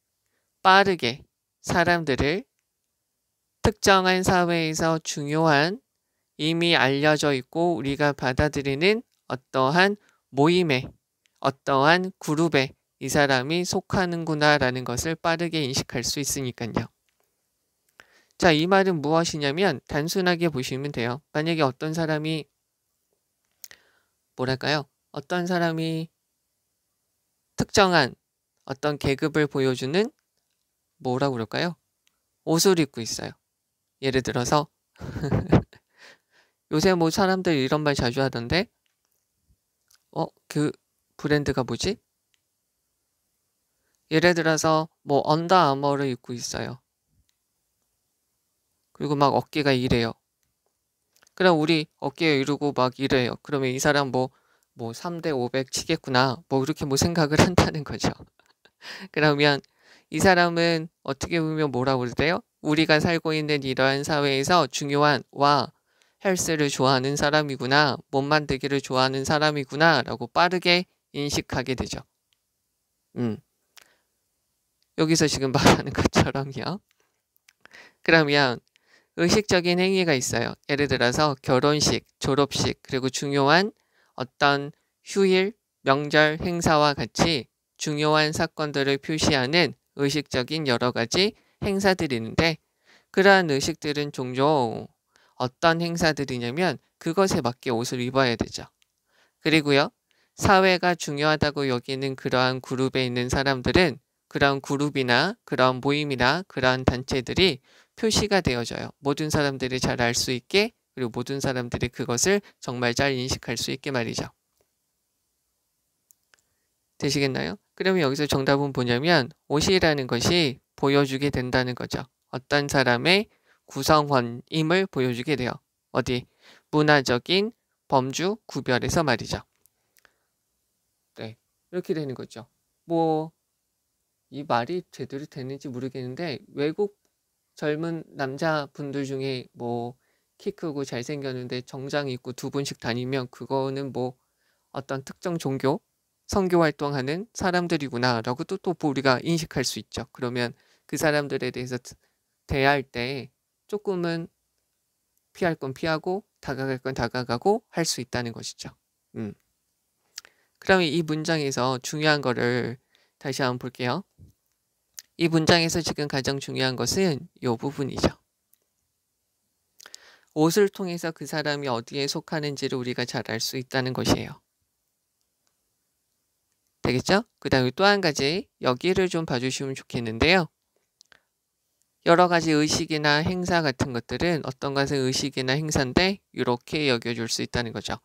빠르게 사람들을 특정한 사회에서 중요한 이미 알려져 있고 우리가 받아들이는 어떠한 모임에 어떠한 그룹에 이 사람이 속하는구나라는 것을 빠르게 인식할 수 있으니까요. 자, 이 말은 무엇이냐면 단순하게 보시면 돼요. 만약에 어떤 사람이 뭐랄까요? 어떤 사람이 특정한 어떤 계급을 보여주는 뭐라고 그럴까요? 옷을 입고 있어요. 예를 들어서 요새 뭐 사람들 이런 말 자주 하던데, 어, 그 브랜드가 뭐지? 예를 들어서 뭐 언더아머를 입고 있어요. 그리고 막 어깨가 이래요. 그럼 우리 어깨에 이러고 막 이래요. 그러면 이 사람 뭐, 뭐 3대 500 치겠구나. 뭐 이렇게 뭐 생각을 한다는 거죠. 그러면 이 사람은 어떻게 보면 뭐라고 그러대요? 우리가 살고 있는 이러한 사회에서 중요한 와 헬스를 좋아하는 사람이구나, 몸 만들기를 좋아하는 사람이구나 라고 빠르게 인식하게 되죠. 음. 여기서 지금 말하는 것처럼요. 그러면 의식적인 행위가 있어요. 예를 들어서 결혼식, 졸업식, 그리고 중요한 어떤 휴일, 명절 행사와 같이 중요한 사건들을 표시하는 의식적인 여러 가지 행사들이 있는데 그러한 의식들은 종종 어떤 행사들이냐면 그것에 맞게 옷을 입어야 되죠. 그리고요. 사회가 중요하다고 여기는 그러한 그룹에 있는 사람들은 그러한 그룹이나 그러한 모임이나 그러한 단체들이 표시가 되어져요. 모든 사람들이 잘 알 수 있게 그리고 모든 사람들이 그것을 정말 잘 인식할 수 있게 말이죠. 되시겠나요? 그러면 여기서 정답은 뭐냐면 옷이라는 것이 보여주게 된다는 거죠. 어떤 사람의 구성원임을 보여주게 돼요. 어디? 문화적인 범주 구별에서 말이죠. 네, 이렇게 되는 거죠. 뭐, 이 말이 제대로 되는지 모르겠는데, 외국 젊은 남자분들 중에 뭐, 키 크고 잘생겼는데 정장 입고 두 분씩 다니면 그거는 뭐, 어떤 특정 종교, 선교 활동하는 사람들이구나라고 또, 또 우리가 인식할 수 있죠. 그러면 그 사람들에 대해서 대할 때 조금은 피할 건 피하고 다가갈 건 다가가고 할 수 있다는 것이죠. 음. 그러면 이 문장에서 중요한 거를 다시 한번 볼게요. 이 문장에서 지금 가장 중요한 것은 이 부분이죠. 옷을 통해서 그 사람이 어디에 속하는지를 우리가 잘 알 수 있다는 것이에요. 되겠죠? 그 다음에 또 한 가지 여기를 좀 봐주시면 좋겠는데요. 여러 가지 의식이나 행사 같은 것들은 어떤 것은 의식이나 행사인데 이렇게 여겨줄 수 있다는 거죠.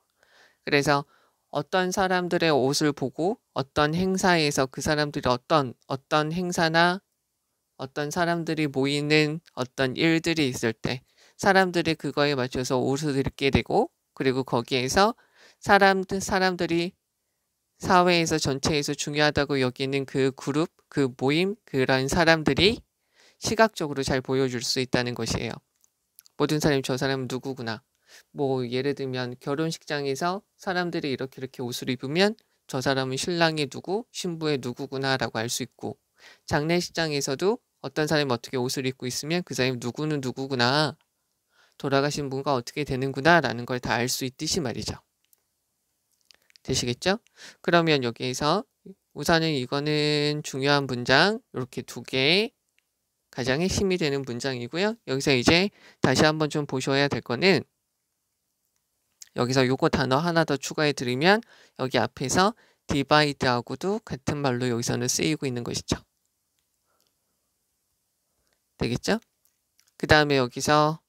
그래서 어떤 사람들의 옷을 보고 어떤 행사에서 그 사람들이 어떤 어떤 행사나 어떤 사람들이 모이는 어떤 일들이 있을 때 사람들이 그거에 맞춰서 옷을 입게 되고 그리고 거기에서 사람 사람들이 사회에서 전체에서 중요하다고 여기는 그 그룹, 그 모임, 그런 사람들이 시각적으로 잘 보여줄 수 있다는 것이에요. 모든 사람이 저 사람은 누구구나. 뭐 예를 들면 결혼식장에서 사람들이 이렇게 이렇게 옷을 입으면 저 사람은 신랑이 누구, 신부의 누구구나라고 알 수 있고 장례식장에서도 어떤 사람이 어떻게 옷을 입고 있으면 그 사람이 누구는 누구구나 돌아가신 분과 어떻게 되는구나라는 걸 다 알 수 있듯이 말이죠. 되시겠죠? 그러면 여기에서 우선은 이거는 중요한 문장 이렇게 두개 가장 핵심이 되는 문장이고요. 여기서 이제 다시 한번 좀 보셔야 될 거는 여기서 요거 단어 하나 더 추가해 드리면 여기 앞에서 디바이드하고도 같은 말로 여기서는 쓰이고 있는 것이죠. 되겠죠? 그 다음에 여기서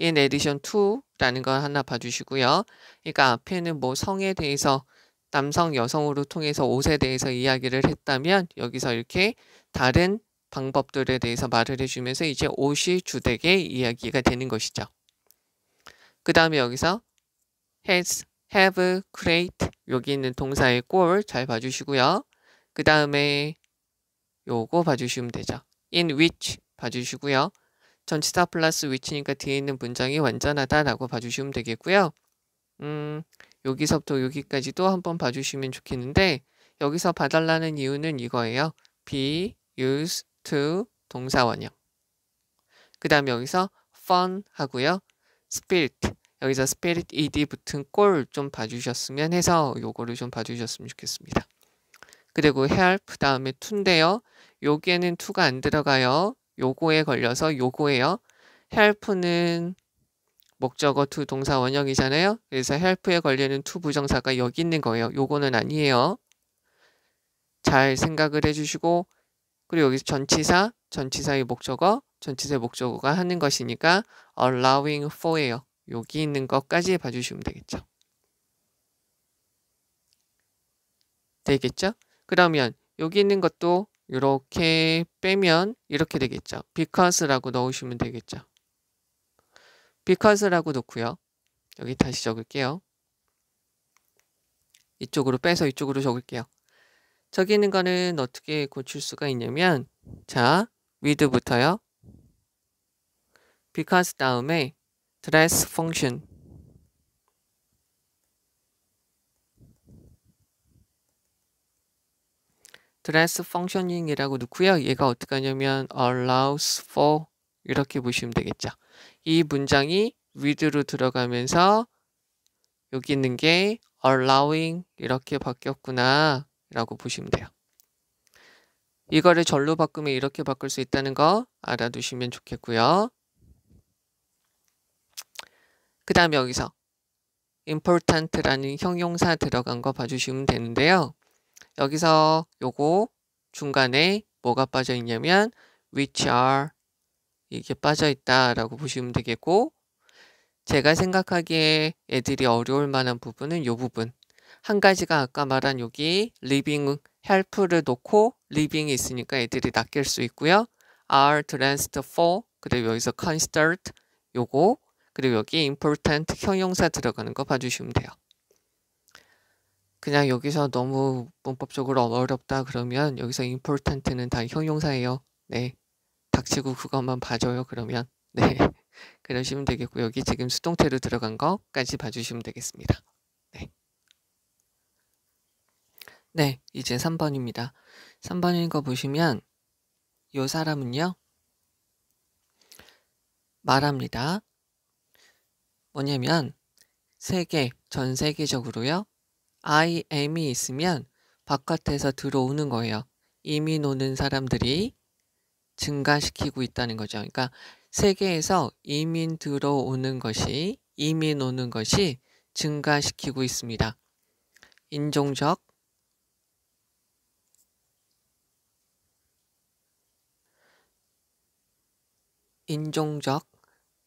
in addition to라는 걸 하나 봐주시고요. 그러니까 앞에는 뭐 성에 대해서 남성, 여성으로 통해서 옷에 대해서 이야기를 했다면 여기서 이렇게 다른 방법들에 대해서 말을 해주면서 이제 옷이 주택의 이야기가 되는 것이죠. 그 다음에 여기서 has, have, create 여기 있는 동사의 꼴 잘 봐주시고요. 그 다음에 요거 봐주시면 되죠. in which 봐주시고요. 전치사 플러스 위치니까 뒤에 있는 문장이 완전하다라고 봐주시면 되겠고요. 음, 여기서부터 여기까지도 한번 봐주시면 좋겠는데 여기서 봐달라는 이유는 이거예요. be, use, to 동사 원형. 그 다음에 여기서 fun 하고요. spirit 여기서 spirit ed 붙은 꼴 좀 봐주셨으면 해서 요거를 좀 봐주셨으면 좋겠습니다. 그리고 help 다음에 to인데요. 여기에는 to가 안 들어가요. 요거에 걸려서 요거예요. help는 목적어 to 동사 원형이잖아요. 그래서 help에 걸리는 to 부정사가 여기 있는 거예요. 요거는 아니에요. 잘 생각을 해주시고 그리고 여기서 전치사, 전치사의 목적어, 전치사의 목적어가 하는 것이니까 allowing for예요. 여기 있는 것까지 봐주시면 되겠죠. 되겠죠? 그러면 여기 있는 것도 이렇게 빼면 이렇게 되겠죠. because라고 넣으시면 되겠죠. because라고 넣고요. 여기 다시 적을게요. 이쪽으로 빼서 이쪽으로 적을게요. 저기 있는 거는 어떻게 고칠 수가 있냐면 자, with부터요. because 다음에 dress function dress f u n c t i o n 이라고넣고요 얘가 어떻게 하냐면 allows for 이렇게 보시면 되겠죠. 이 문장이 with로 들어가면서 여기 있는 게 allowing 이렇게 바뀌었구나. 라고 보시면 돼요. 이거를 절로 바꾸면 이렇게 바꿀 수 있다는 거 알아두시면 좋겠고요. 그 다음에 여기서 important라는 형용사 들어간 거 봐주시면 되는데요. 여기서 요거 중간에 뭐가 빠져 있냐면 which are 이게 빠져 있다라고 보시면 되겠고 제가 생각하기에 애들이 어려울 만한 부분은 요 부분 한 가지가 아까 말한 여기 living help를 놓고 living이 있으니까 애들이 낚일 수 있고요. are trans for 그리고 여기서 c o n s t a t 요거 그리고 여기 important 형용사 들어가는 거 봐주시면 돼요. 그냥 여기서 너무 문법적으로 어렵다 그러면 여기서 important는 다 형용사예요. 네. 닥치고 그것만 봐줘요 그러면. 네. 그러시면 되겠고 여기 지금 수동태로 들어간 거까지 봐주시면 되겠습니다. 네, 이제 3번입니다. 3번 인거보시면요 사람은요. 말합니다. 뭐냐면 세계, 전 세계적으로요. I am이 있으면 바깥에서 들어오는 거예요. 이미 노는 사람들이 증가시키고 있다는 거죠. 그러니까 세계에서 이민 들어오는 것이 이민 오는 것이 증가시키고 있습니다. 인종적, 인종적,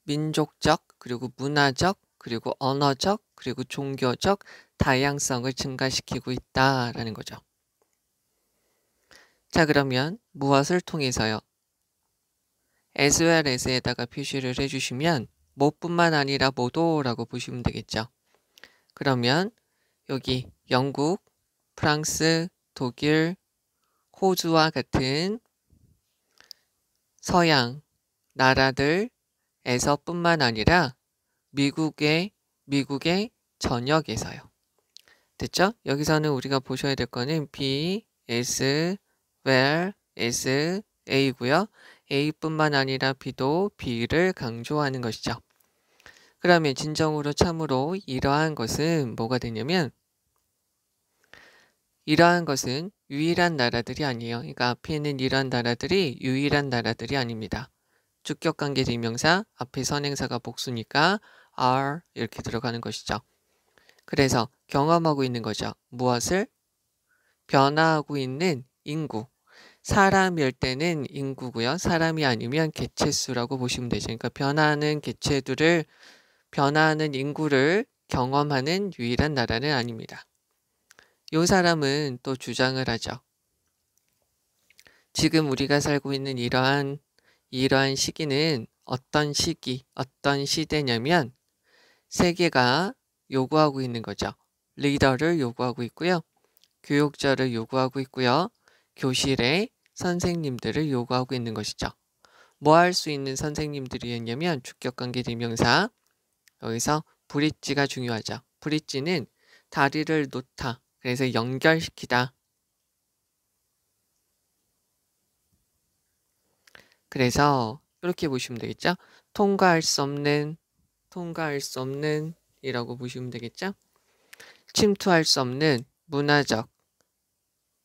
민족적, 그리고 문화적, 그리고 언어적, 그리고 종교적 다양성을 증가시키고 있다라는 거죠. 자, 그러면 무엇을 통해서요? as well as에다가 표시를 해주시면 뭐뿐만 아니라 모도라고 보시면 되겠죠. 그러면 여기 영국, 프랑스, 독일, 호주와 같은 서양 나라들에서뿐만 아니라 미국의 미국의 전역에서요. 됐죠? 여기서는 우리가 보셔야 될 거는 B, S, where, S, A고요. A뿐만 아니라 B도 B를 강조하는 것이죠. 그러면 진정으로 참으로 이러한 것은 뭐가 되냐면 이러한 것은 유일한 나라들이 아니에요. 그러니까 앞에 있는 이러한 나라들이 유일한 나라들이 아닙니다. 주격관계 대명사 앞에 선행사가 복수니까 are 이렇게 들어가는 것이죠. 그래서 경험하고 있는 거죠. 무엇을? 변화하고 있는 인구. 사람일 때는 인구고요. 사람이 아니면 개체수라고 보시면 되죠. 그러니까 변화하는 개체들을 변화하는 인구를 경험하는 유일한 나라는 아닙니다. 요 사람은 또 주장을 하죠. 지금 우리가 살고 있는 이러한 이러한 시기는 어떤 시기, 어떤 시대냐면 세계가 요구하고 있는 거죠. 리더를 요구하고 있고요. 교육자를 요구하고 있고요. 교실에 선생님들을 요구하고 있는 것이죠. 뭐 할 수 있는 선생님들이었냐면 주격관계 대명사 여기서 브릿지가 중요하죠. 브릿지는 다리를 놓다 그래서 연결시키다 그래서 이렇게 보시면 되겠죠. 통과할 수 없는, 통과할 수 없는 이라고 보시면 되겠죠. 침투할 수 없는 문화적,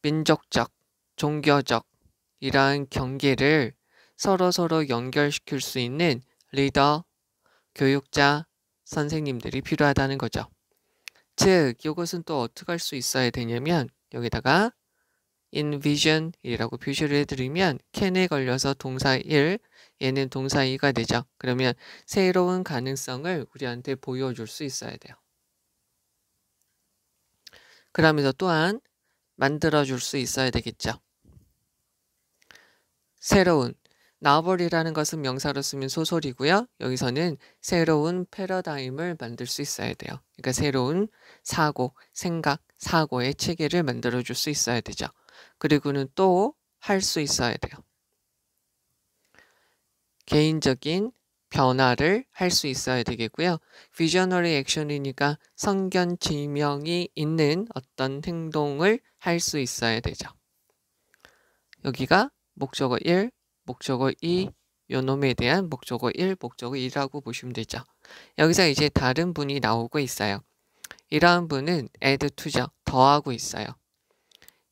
민족적, 종교적 이러한 경계를 서로 서로 연결시킬 수 있는 리더, 교육자, 선생님들이 필요하다는 거죠. 즉, 이것은 또 어떻게 할 수 있어야 되냐면 여기다가 envision이라고 표시를 해드리면 can에 걸려서 동사 1, 얘는 동사 2가 되죠. 그러면 새로운 가능성을 우리한테 보여줄 수 있어야 돼요. 그러면서 또한 만들어줄 수 있어야 되겠죠. 새로운 나벌이라는 것은 명사로 쓰면 소설이고요. 여기서는 새로운 패러다임을 만들 수 있어야 돼요. 그러니까 새로운 사고, 생각, 사고의 체계를 만들어줄 수 있어야 되죠. 그리고는 또 할 수 있어야 돼요. 개인적인 변화를 할 수 있어야 되겠고요. visionary action이니까 성견 지명이 있는 어떤 행동을 할 수 있어야 되죠. 여기가 목적어 1, 목적어 2, 요놈에 대한 목적어 1, 목적어 2라고 보시면 되죠. 여기서 이제 다른 분이 나오고 있어요. 이러한 분은 add to죠. 더하고 있어요.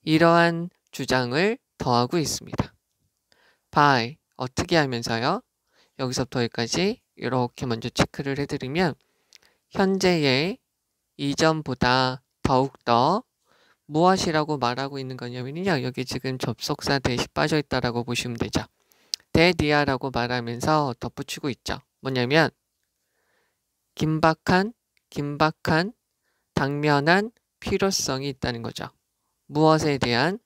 이러한 주장을 더하고 있습니다. by 어떻게 하면서요? 여기서부터 여기까지 이렇게 먼저 체크를 해드리면 현재의 이전보다 더욱더 무엇이라고 말하고 있는 거냐면요. 여기 지금 접속사 대시 빠져있다라고 보시면 되죠. 대디아라고 말하면서 덧붙이고 있죠. 뭐냐면 긴박한, 긴박한, 당면한 필요성이 있다는 거죠. 무엇에 대한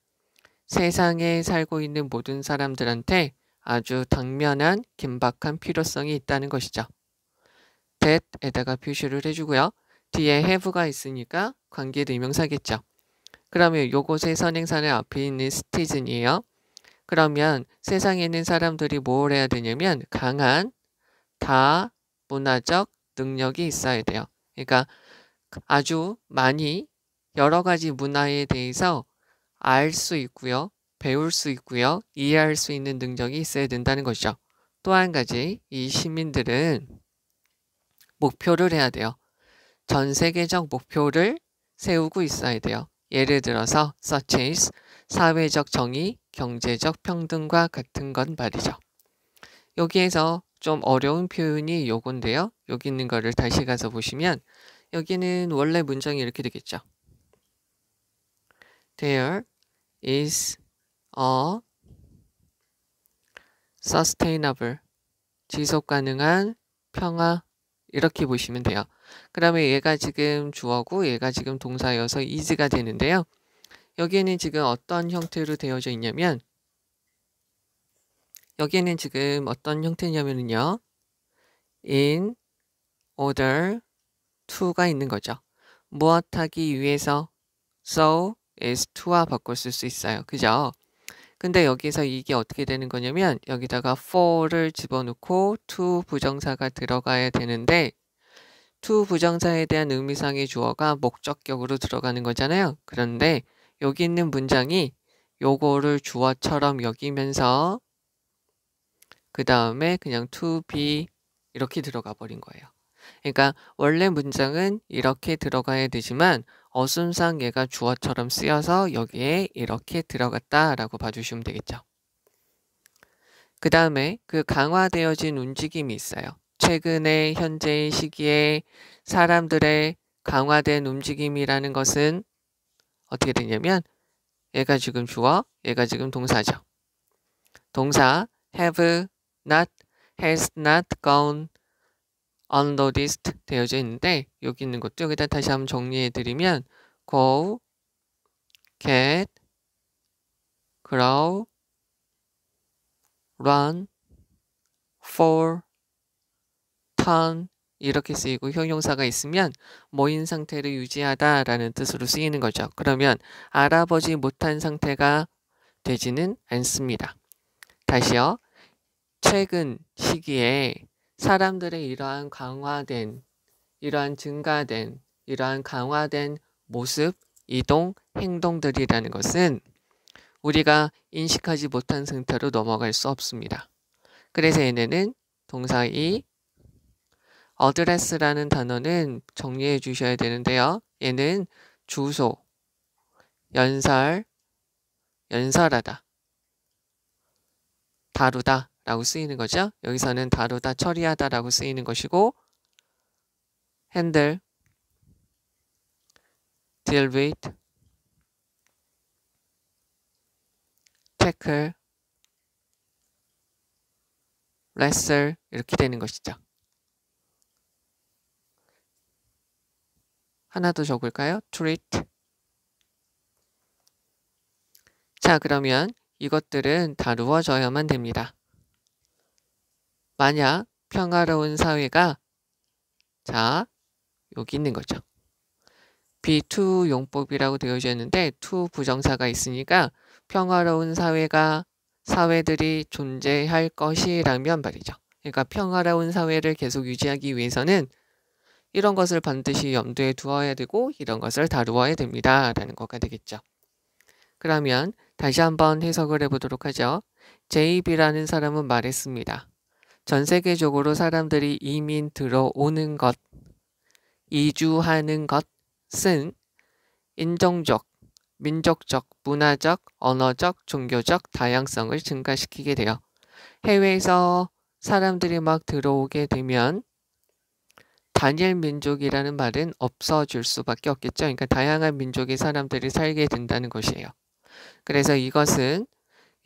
세상에 살고 있는 모든 사람들한테 아주 당면한 긴박한 필요성이 있다는 것이죠. that에다가 표시를 해주고요. 뒤에 have가 있으니까 관계대명사겠죠. 그러면 요곳의 선행사는 앞에 있는 스티즌이에요 그러면 세상에 있는 사람들이 뭘 해야 되냐면 강한 다 문화적 능력이 있어야 돼요. 그러니까 아주 많이 여러 가지 문화에 대해서 알수 있고요. 배울 수 있고요. 이해할 수 있는 능력이 있어야 된다는 것이죠. 또 한 가지, 이 시민들은 목표를 해야 돼요. 전 세계적 목표를 세우고 있어야 돼요. 예를 들어서 such as 사회적 정의, 경제적 평등과 같은 건 말이죠. 여기에서 좀 어려운 표현이 요건데요. 여기 있는 거를 다시 가서 보시면 여기는 원래 문장이 이렇게 되겠죠. There is a sustainable 지속 가능한 평화 이렇게 보시면 돼요. 그 다음에 얘가 지금 주어고 얘가 지금 동사여서 is가 되는데요. 여기에는 지금 어떤 형태로 되어져 있냐면 여기에는 지금 어떤 형태냐면요. in order to가 있는 거죠. 무엇하기 위해서 so is to와 바꿀수 있어요. 그죠? 근데 여기서 이게 어떻게 되는 거냐면 여기다가 for를 집어넣고 to 부정사가 들어가야 되는데 to 부정사에 대한 의미상의 주어가 목적격으로 들어가는 거잖아요. 그런데 여기 있는 문장이 요거를 주어처럼 여기면서 그 다음에 그냥 to be 이렇게 들어가 버린 거예요. 그러니까 원래 문장은 이렇게 들어가야 되지만 어순상 얘가 주어처럼 쓰여서 여기에 이렇게 들어갔다라고 봐주시면 되겠죠. 그 다음에 그 강화되어진 움직임이 있어요. 최근에 현재의 시기에 사람들의 강화된 움직임이라는 것은 어떻게 되냐면 얘가 지금 주어, 얘가 지금 동사죠. 동사 have not, has not gone, on the list 되어져 있는데 여기 있는 것도 여기다 다시 한번 정리해 드리면 go, get, grow, run, for, turn 이렇게 쓰이고 형용사가 있으면 모인 상태를 유지하다 라는 뜻으로 쓰이는 거죠. 그러면 알아보지 못한 상태가 되지는 않습니다. 다시요. 최근 시기에 사람들의 이러한 강화된, 이러한 증가된, 이러한 강화된 모습, 이동, 행동들이라는 것은 우리가 인식하지 못한 상태로 넘어갈 수 없습니다. 그래서 얘네는 동사 이, 어드레스라는 단어는 정리해 주셔야 되는데요. 얘는 주소, 연설, 연설하다, 다루다, 라고 쓰이는 거죠. 여기서는 다루다, 처리하다 라고 쓰이는 것이고 handle, deal with, tackle, wrestle 이렇게 되는 것이죠. 하나 더 적을까요? treat 자 그러면 이것들은 다루어져야만 됩니다. 만약 평화로운 사회가 자 여기 있는 거죠. B2 용법이라고 되어 져 있는데 t 부정사가 있으니까 평화로운 사회가 사회들이 존재할 것이라면 말이죠. 그러니까 평화로운 사회를 계속 유지하기 위해서는 이런 것을 반드시 염두에 두어야 되고 이런 것을 다루어야 됩니다. 라는 거가 되겠죠. 그러면 다시 한번 해석을 해보도록 하죠. 제이비라는 사람은 말했습니다. 전 세계적으로 사람들이 이민 들어오는 것, 이주하는 것은 인종적, 민족적, 문화적, 언어적, 종교적 다양성을 증가시키게 돼요. 해외에서 사람들이 막 들어오게 되면 단일 민족이라는 말은 없어질 수밖에 없겠죠. 그러니까 다양한 민족의 사람들이 살게 된다는 것이에요. 그래서 이것은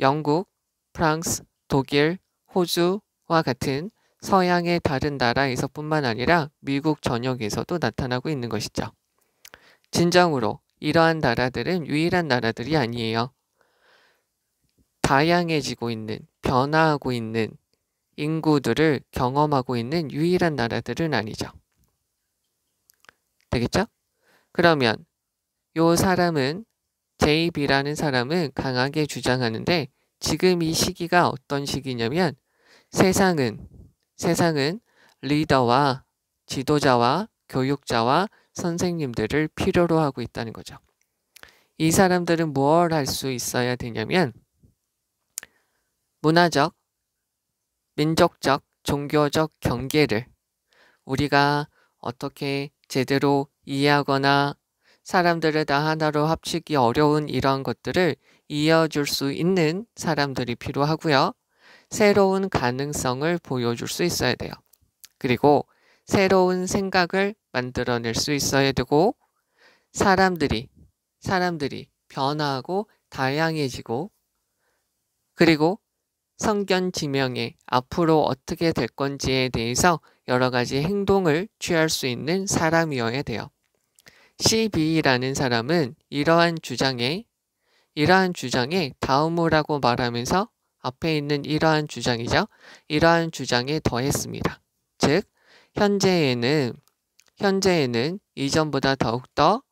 영국, 프랑스, 독일, 호주, 와 같은 서양의 다른 나라에서뿐만 아니라 미국 전역에서도 나타나고 있는 것이죠. 진정으로 이러한 나라들은 유일한 나라들이 아니에요. 다양해지고 있는, 변화하고 있는 인구들을 경험하고 있는 유일한 나라들은 아니죠. 되겠죠? 그러면 요 사람은 제이비라는 사람은 강하게 주장하는데 지금 이 시기가 어떤 시기냐면 세상은 세상은 리더와 지도자와 교육자와 선생님들을 필요로 하고 있다는 거죠. 이 사람들은 무뭘할수 있어야 되냐면 문화적, 민족적, 종교적 경계를 우리가 어떻게 제대로 이해하거나 사람들을 다 하나로 합치기 어려운 이러한 것들을 이어줄 수 있는 사람들이 필요하고요. 새로운 가능성을 보여줄 수 있어야 돼요. 그리고 새로운 생각을 만들어낼 수 있어야 되고 사람들이 사람들이 변화하고 다양해지고 그리고 성견 지명에 앞으로 어떻게 될 건지에 대해서 여러 가지 행동을 취할 수 있는 사람이어야 돼요. CB라는 사람은 이러한 주장에 이러한 주장에 다음으라고 말하면서 앞에 있는 이러한 주장이죠. 이러한 주장에 더했습니다. 즉, 현재에는, 현재에는 이전보다 더욱더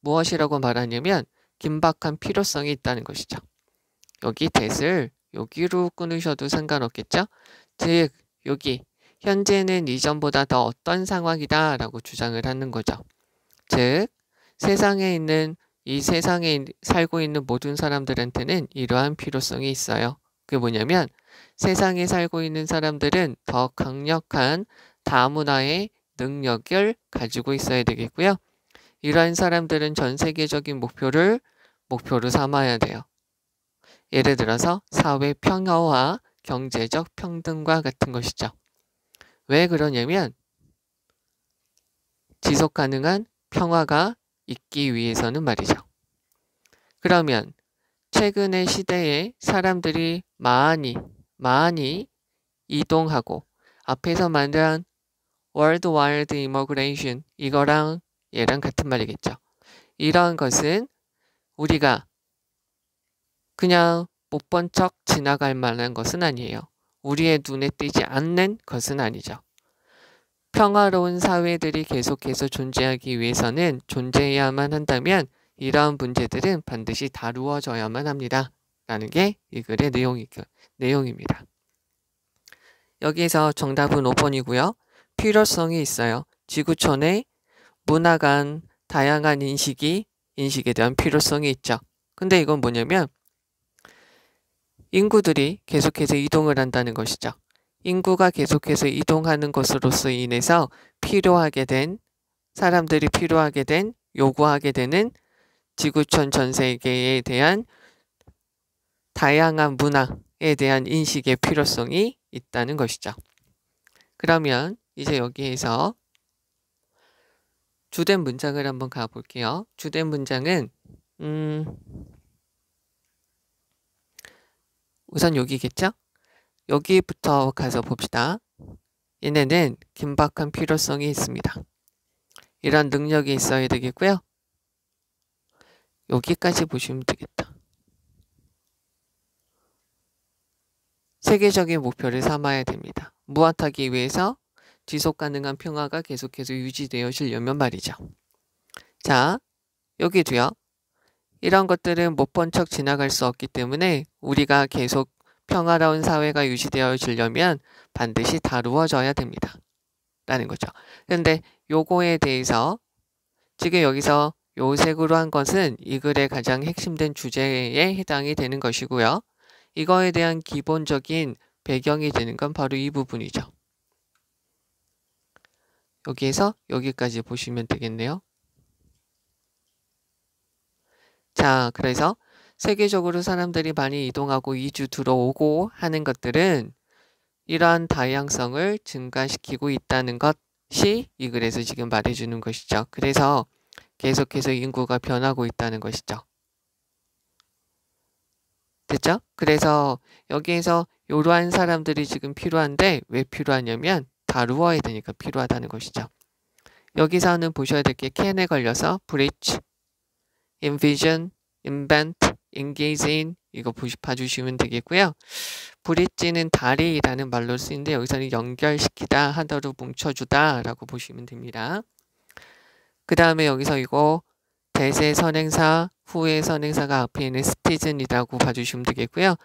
무엇이라고 말하냐면 긴박한 필요성이 있다는 것이죠. 여기 대을 여기로 끊으셔도 상관없겠죠. 즉, 여기 현재는 이전보다 더 어떤 상황이다 라고 주장을 하는 거죠. 즉, 세상에 있는 이 세상에 살고 있는 모든 사람들한테는 이러한 필요성이 있어요. 그게 뭐냐면 세상에 살고 있는 사람들은 더 강력한 다문화의 능력을 가지고 있어야 되겠고요. 이러한 사람들은 전 세계적인 목표를 목표로 삼아야 돼요. 예를 들어서 사회 평화와 경제적 평등과 같은 것이죠. 왜 그러냐면 지속 가능한 평화가 있기 위해서는 말이죠. 그러면 최근의 시대에 사람들이 많이 많이 이동하고 앞에서 만든 worldwide immigration 이거랑 얘랑 같은 말이겠죠. 이런 것은 우리가 그냥 못 본 척 지나갈 만한 것은 아니에요. 우리의 눈에 띄지 않는 것은 아니죠. 평화로운 사회들이 계속해서 존재하기 위해서는 존재해야만 한다면 이러한 문제들은 반드시 다루어져야만 합니다. 라는 게 이 글의 내용이, 내용입니다. 여기에서 정답은 5번이고요. 필요성이 있어요. 지구촌의 문화 간 다양한 인식이 인식에 대한 필요성이 있죠. 근데 이건 뭐냐면 인구들이 계속해서 이동을 한다는 것이죠. 인구가 계속해서 이동하는 것으로서 인해서 필요하게 된 사람들이 필요하게 된 요구하게 되는 지구촌 전 세계에 대한 다양한 문화에 대한 인식의 필요성이 있다는 것이죠. 그러면 이제 여기에서 주된 문장을 한번 가볼게요. 주된 문장은 음, 우선 여기겠죠? 여기부터 가서 봅시다. 얘네는 긴박한 필요성이 있습니다. 이런 능력이 있어야 되겠고요. 여기까지 보시면 되겠다. 세계적인 목표를 삼아야 됩니다. 무한타기 위해서 지속 가능한 평화가 계속해서 유지되어지려면 말이죠. 자, 여기도요. 이런 것들은 못 본 척 지나갈 수 없기 때문에 우리가 계속 평화로운 사회가 유지되어지려면 반드시 다루어져야 됩니다. 라는 거죠. 근데 요거에 대해서 지금 여기서 요색으로 한 것은 이 글의 가장 핵심된 주제에 해당이 되는 것이고요. 이거에 대한 기본적인 배경이 되는 건 바로 이 부분이죠. 여기에서 여기까지 보시면 되겠네요. 자, 그래서 세계적으로 사람들이 많이 이동하고 이주 들어오고 하는 것들은 이러한 다양성을 증가시키고 있다는 것이 이 글에서 지금 말해주는 것이죠. 그래서 계속해서 인구가 변하고 있다는 것이죠. 됐죠? 그래서 여기에서 이러한 사람들이 지금 필요한데 왜 필요하냐면 다루어야 되니까 필요하다는 것이죠. 여기서는 보셔야 될게 can에 걸려서 breach, envision, invent, engage in 이거 보시, 봐주시면 되겠고요. 브릿지는 다리라는 말로 쓰이는데 여기서는 연결시키다, 하나로 뭉쳐주다 라고 보시면 됩니다. 그 다음에 여기서 이거 대세 선행사 후에 선행사가 앞에 있는 스티즌이라고 봐주시면 되겠고요.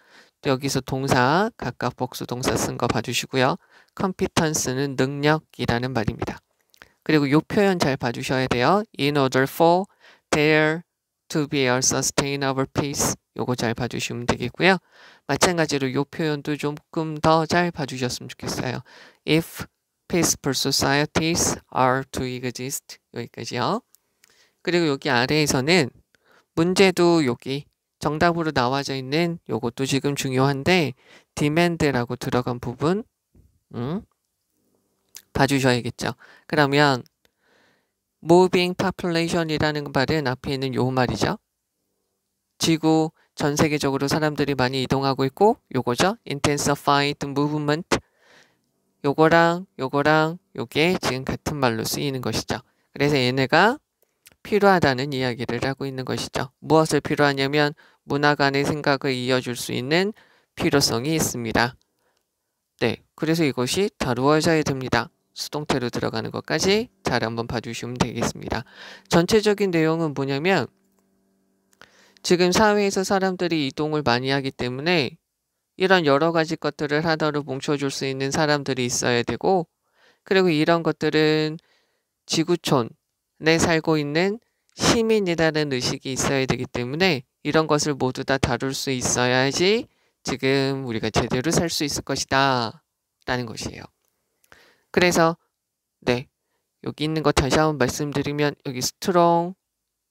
여기서 동사, 각각 복수동사 쓴 거 봐주시고요. 컴피턴스는 능력이라는 말입니다. 그리고 요 표현 잘 봐주셔야 돼요. In order for there to be a sustainable peace 요거 잘 봐주시면 되겠고요. 마찬가지로 요 표현도 조금 더 잘 봐주셨으면 좋겠어요. If peaceful societies are to exist 여기까지요. 그리고 여기 아래에서는 문제도 여기 정답으로 나와져 있는 요것도 지금 중요한데 demand라고 들어간 부분 음? 봐주셔야겠죠. 그러면 moving population이라는 말은 앞에 있는 요 말이죠. 지구 전 세계적으로 사람들이 많이 이동하고 있고 요거죠. intensified movement 요거랑 요거랑 요게 지금 같은 말로 쓰이는 것이죠. 그래서 얘네가 필요하다는 이야기를 하고 있는 것이죠. 무엇을 필요하냐면 문화관의 생각을 이어줄 수 있는 필요성이 있습니다. 네, 그래서 이것이 다루어져야 됩니다. 수동태로 들어가는 것까지 잘 한번 봐주시면 되겠습니다. 전체적인 내용은 뭐냐면 지금 사회에서 사람들이 이동을 많이 하기 때문에 이런 여러 가지 것들을 하나로 뭉쳐줄 수 있는 사람들이 있어야 되고 그리고 이런 것들은 지구촌, 내 살고 있는 시민이라는 의식이 있어야 되기 때문에 이런 것을 모두 다 다룰 수 있어야지 지금 우리가 제대로 살 수 있을 것이다. 라는 것이에요. 그래서, 네. 여기 있는 것 다시 한번 말씀드리면, 여기 스트롱,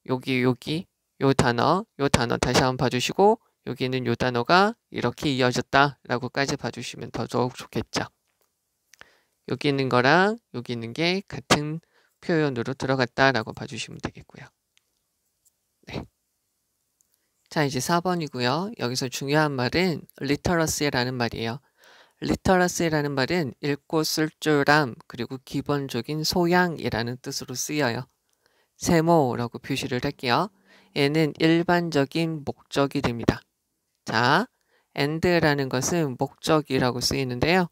여기, 여기, 요 단어, 요 단어 다시 한번 봐주시고, 여기는 요 단어가 이렇게 이어졌다. 라고까지 봐주시면 더더욱 좋겠죠. 여기 있는 거랑 여기 있는 게 같은 표현으로 들어갔다라고 봐주시면 되겠고요. 네. 자, 이제 4번이고요. 여기서 중요한 말은 리터러스라는 말이에요. 리터러스라는 말은 읽고 쓸 줄함 그리고 기본적인 소양이라는 뜻으로 쓰여요. 세모라고 표시를 할게요. 얘는 일반적인 목적이 됩니다. 자, and라는 것은 목적이라고 쓰이는데요.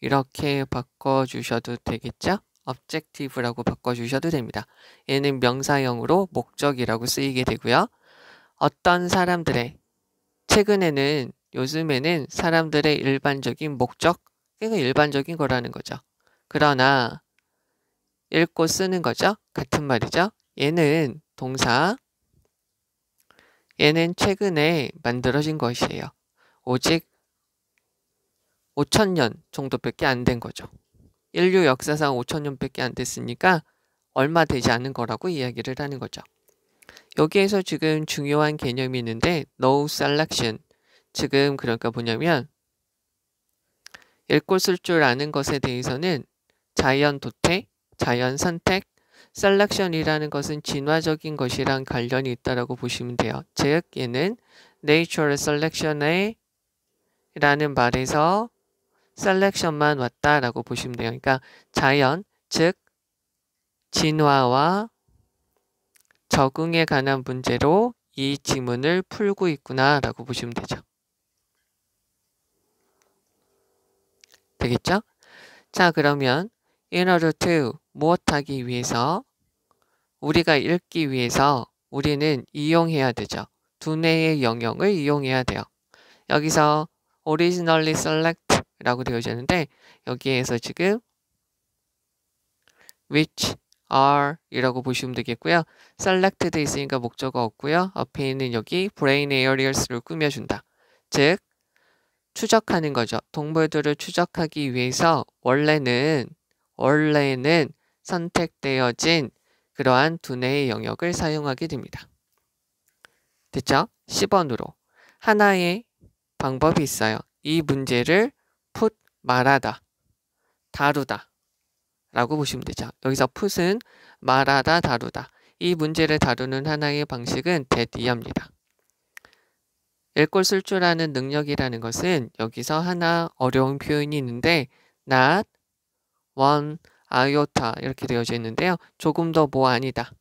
이렇게 바꿔주셔도 되겠죠? objective라고 바꿔주셔도 됩니다. 얘는 명사형으로 목적이라고 쓰이게 되고요. 어떤 사람들의 최근에는 요즘에는 사람들의 일반적인 목적 그게 일반적인 거라는 거죠. 그러나 읽고 쓰는 거죠. 같은 말이죠. 얘는 동사 얘는 최근에 만들어진 것이에요. 오직 5천년 정도밖에 안 된 거죠. 인류 역사상 5천년밖에 안 됐으니까 얼마 되지 않은 거라고 이야기를 하는 거죠. 여기에서 지금 중요한 개념이 있는데 no selection 지금 그러니까 뭐냐면 읽고 쓸줄 아는 것에 대해서는 자연 도태, 자연 선택, 셀렉션이라는 것은 진화적인 것이랑 관련이 있다라고 보시면 돼요. 즉 얘는 natural selection의 라는 말에서 셀렉션만 왔다라고 보시면 돼요. 그러니까 자연, 즉 진화와 적응에 관한 문제로 이 지문을 풀고 있구나라고 보시면 되죠. 되겠죠? 자, 그러면 in order to 무엇하기 위해서 우리가 읽기 위해서 우리는 이용해야 되죠. 두뇌의 영역을 이용해야 돼요. 여기서 originally select 라고 되어 있는데 여기에서 지금 which are 이라고 보시면 되겠고요. selected 있으니까 목적어 없고요. 앞에 있는 여기 brain areas를 꾸며준다. 즉 추적하는 거죠. 동물들을 추적하기 위해서 원래는 원래는 선택되어진 그러한 두뇌의 영역을 사용하게 됩니다. 됐죠? 10번으로 하나의 방법이 있어요. 이 문제를 말하다, 다루다 라고 보시면 되죠. 여기서 풋은 말하다, 다루다. 이 문제를 다루는 하나의 방식은 대디합니다. 읽고 쓸 줄 아는 능력이라는 것은 여기서 하나 어려운 표현이 있는데 not, one, iota 이렇게 되어져 있는데요. 조금 더 뭐 아니다.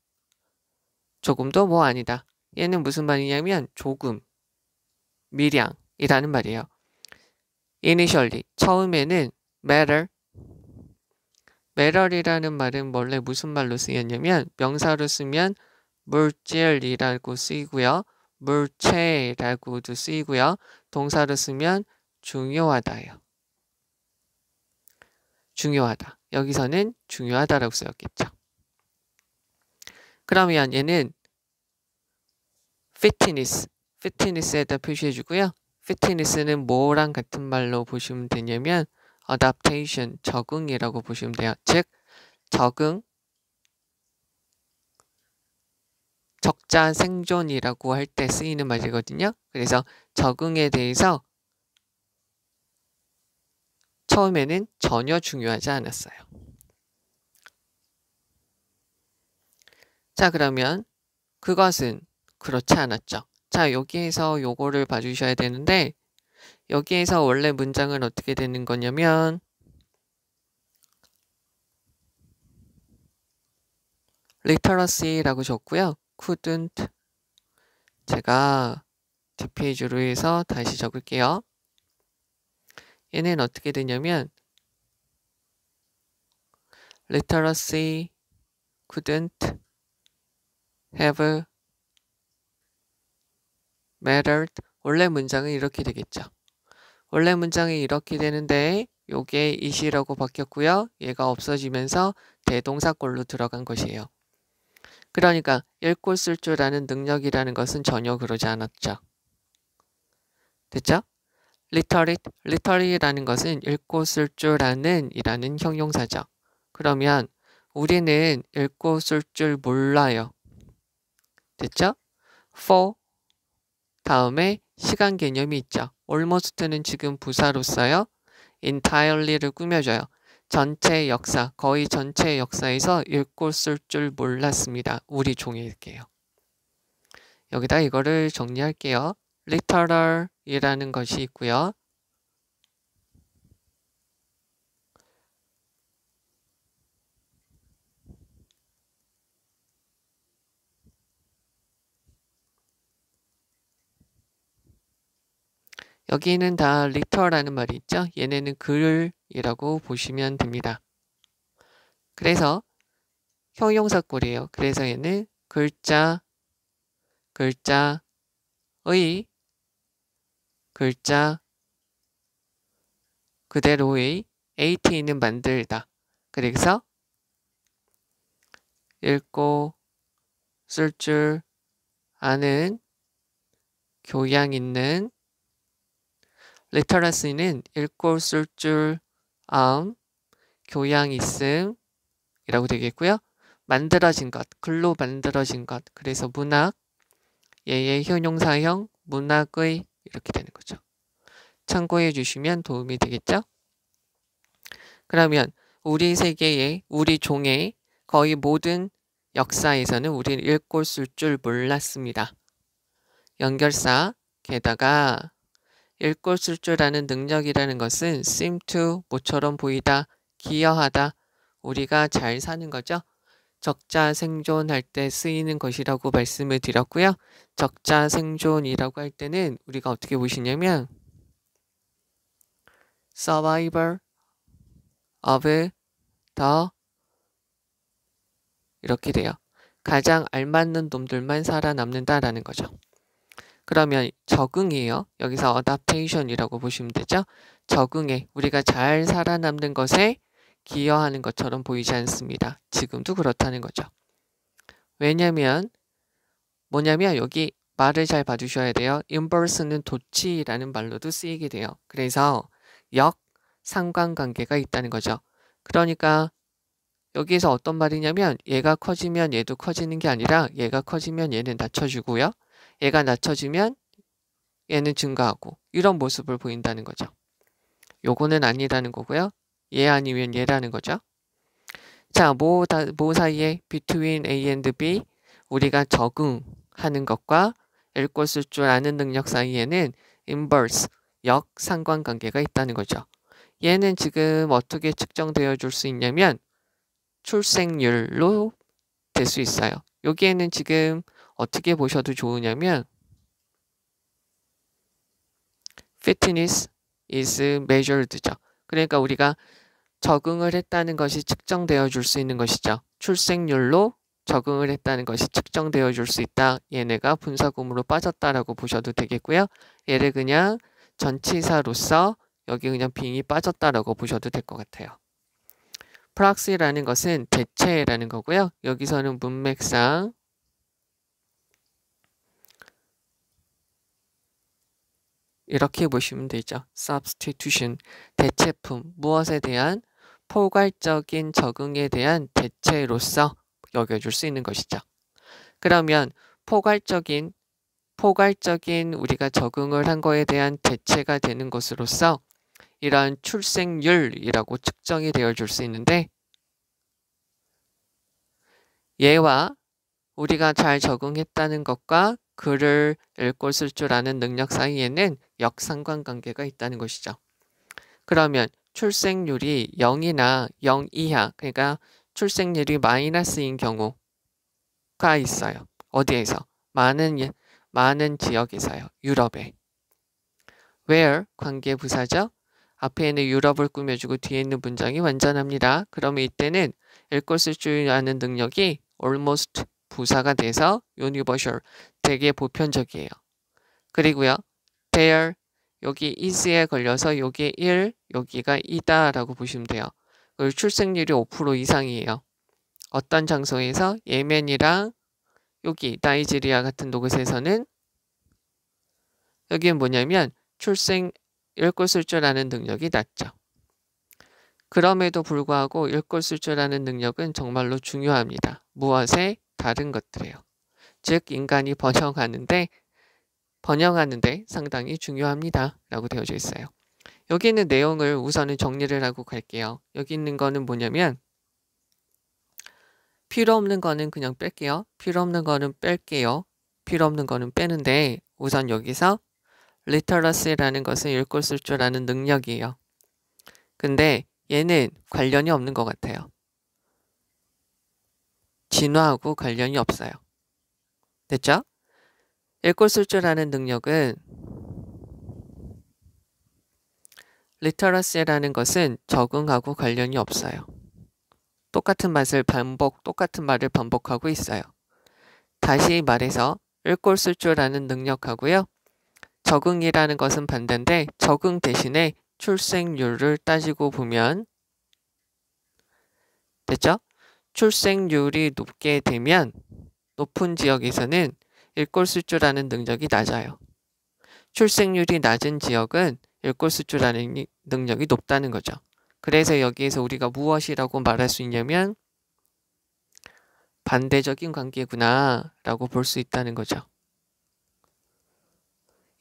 조금 더 뭐 아니다. 얘는 무슨 말이냐면 조금, 미량이라는 말이에요. initially 처음에는 matter matter이라는 말은 원래 무슨 말로 쓰였냐면 명사로 쓰면 물질이라고 쓰이고요. 물체라고도 쓰이고요. 동사로 쓰면 중요하다예요. 중요하다. 여기서는 중요하다라고 쓰였겠죠. 그러면 얘는 fitness, fitness에다 표시해 주고요. 피트니스는 뭐랑 같은 말로 보시면 되냐면 adaptation, 적응이라고 보시면 돼요. 즉, 적응, 적자 생존이라고 할 때 쓰이는 말이거든요. 그래서 적응에 대해서 처음에는 전혀 중요하지 않았어요. 자, 그러면 그것은 그렇지 않았죠. 자, 여기에서 요거를 봐주셔야 되는데 여기에서 원래 문장은 어떻게 되는 거냐면 literacy라고 적고요. couldn't 제가 뒷페이로 해서 다시 적을게요. 얘는 어떻게 되냐면 literacy couldn't have mattered 원래 문장은 이렇게 되겠죠. 원래 문장이 이렇게 되는데 요게 is라고 바뀌었고요. 얘가 없어지면서 대동사꼴로 들어간 것이에요. 그러니까 읽고 쓸 줄 아는 능력이라는 것은 전혀 그러지 않았죠. 됐죠? literate, literate라는 것은 읽고 쓸 줄 아는 이라는 형용사죠. 그러면 우리는 읽고 쓸 줄 몰라요. 됐죠? for 다음에 시간 개념이 있죠. almost는 지금 부사로서요. entirely를 꾸며줘요. 전체 역사, 거의 전체 역사에서 읽고 쓸 줄 몰랐습니다. 우리 종일게요. 여기다 이거를 정리할게요. literal이라는 것이 있고요. 여기는 다 리터라는 말이 있죠. 얘네는 글이라고 보시면 됩니다. 그래서 형용사꼴이에요. 그래서 얘는 글자, 글자의, 글자 그대로의 at는 만들다. 그래서 읽고 쓸 줄 아는 교양 있는 리터러시는 읽고 쓸줄 암, 교양 있음이라고 되겠고요. 만들어진 것, 글로 만들어진 것, 그래서 문학, 예의 효용사형, 문학의 이렇게 되는 거죠. 참고해 주시면 도움이 되겠죠? 그러면 우리 세계의, 우리 종의 거의 모든 역사에서는 우리는 읽고 쓸 줄 몰랐습니다. 연결사, 게다가 읽고 쓸 줄 아는 능력이라는 것은 seem to, 모처럼 보이다, 기여하다, 우리가 잘 사는 거죠. 적자 생존할 때 쓰이는 것이라고 말씀을 드렸고요. 적자 생존이라고 할 때는 우리가 어떻게 보시냐면 survivor of the 이렇게 돼요. 가장 알맞는 놈들만 살아남는다라는 거죠. 그러면 적응이에요. 여기서 adaptation이라고 보시면 되죠. 적응에 우리가 잘 살아남는 것에 기여하는 것처럼 보이지 않습니다. 지금도 그렇다는 거죠. 왜냐면 뭐냐면 여기 말을 잘 봐주셔야 돼요. inverse는 도치라는 말로도 쓰이게 돼요. 그래서 역 상관관계가 있다는 거죠. 그러니까 여기에서 어떤 말이냐면 얘가 커지면 얘도 커지는 게 아니라 얘가 커지면 얘는 낮춰주고요. 얘가 낮춰지면 얘는 증가하고 이런 모습을 보인다는 거죠. 요거는 아니라는 거고요. 얘 아니면 얘라는 거죠. 자, 뭐, 다, 뭐 사이에 between A and B 우리가 적응하는 것과 L 꼴을 줄 아는 능력 사이에는 inverse, 역상관관계가 있다는 거죠. 얘는 지금 어떻게 측정되어 줄 수 있냐면 출생률로 될 수 있어요. 여기에는 지금 어떻게 보셔도 좋으냐면 fitness is measured죠. 그러니까 우리가 적응을 했다는 것이 측정되어 줄 수 있는 것이죠. 출생률로 적응을 했다는 것이 측정되어 줄 수 있다. 얘네가 분사구으로 빠졌다라고 보셔도 되겠고요. 얘를 그냥 전치사로서 여기 그냥 빙이 빠졌다라고 보셔도 될 것 같아요. 프락시라는 것은 대체라는 거고요. 여기서는 문맥상 이렇게 보시면 되죠. substitution, 대체품, 무엇에 대한 포괄적인 적응에 대한 대체로서 여겨줄 수 있는 것이죠. 그러면 포괄적인, 포괄적인 우리가 적응을 한 거에 대한 대체가 되는 것으로서 이러한 출생률이라고 측정이 되어 줄수 있는데 얘와 우리가 잘 적응했다는 것과 글을 읽고 쓸 줄 아는 능력 사이에는 역상관관계가 있다는 것이죠. 그러면 출생률이 0이나 0 이하 그러니까 출생률이 마이너스인 경우가 있어요. 어디에서? 많은 예, 많은 지역에서요. 유럽에. Where 관계 부사죠. 앞에 있는 유럽을 꾸며주고 뒤에 있는 문장이 완전합니다. 그러면 이때는 읽고 쓸줄 아는 능력이 almost 부사가 돼서 universal, 되게 보편적이에요. 그리고요. c o p a r 여기 is에 걸려서 여기 1, 여기가 2다 라고 보시면 돼요. 그리고 출생률이 5% 이상이에요. 어떤 장소에서 예멘이랑 여기 나이지리아 같은 노그에서는 여기는 뭐냐면 출생 읽고 쓸줄 아는 능력이 낮죠. 그럼에도 불구하고 읽고 쓸줄 아는 능력은 정말로 중요합니다. 무엇에? 다른 것들이에요. 즉 인간이 번영하는데 번영하는데 상당히 중요합니다. 라고 되어져 있어요. 여기 있는 내용을 우선은 정리를 하고 갈게요. 여기 있는 거는 뭐냐면 필요 없는 거는 그냥 뺄게요. 필요 없는 거는 뺄게요. 필요 없는 거는 빼는데 우선 여기서 리터러시라는 것은 읽고 쓸 줄 아는 능력이에요. 근데 얘는 관련이 없는 것 같아요. 진화하고 관련이 없어요. 됐죠? 읽고 쓸줄 아는 능력은 리터러시라는 것은 적응하고 관련이 없어요. 똑같은 맛을 반복, 똑같은 말을 반복하고 있어요. 다시 말해서 읽고 쓸줄 아는 능력하고요. 적응이라는 것은 반대인데 적응 대신에 출생률을 따지고 보면 됐죠? 출생률이 높게 되면 높은 지역에서는 일골 수주라는 능력이 낮아요. 출생률이 낮은 지역은 일골 수주라는 능력이 높다는 거죠. 그래서 여기에서 우리가 무엇이라고 말할 수 있냐면 반대적인 관계구나 라고 볼 수 있다는 거죠.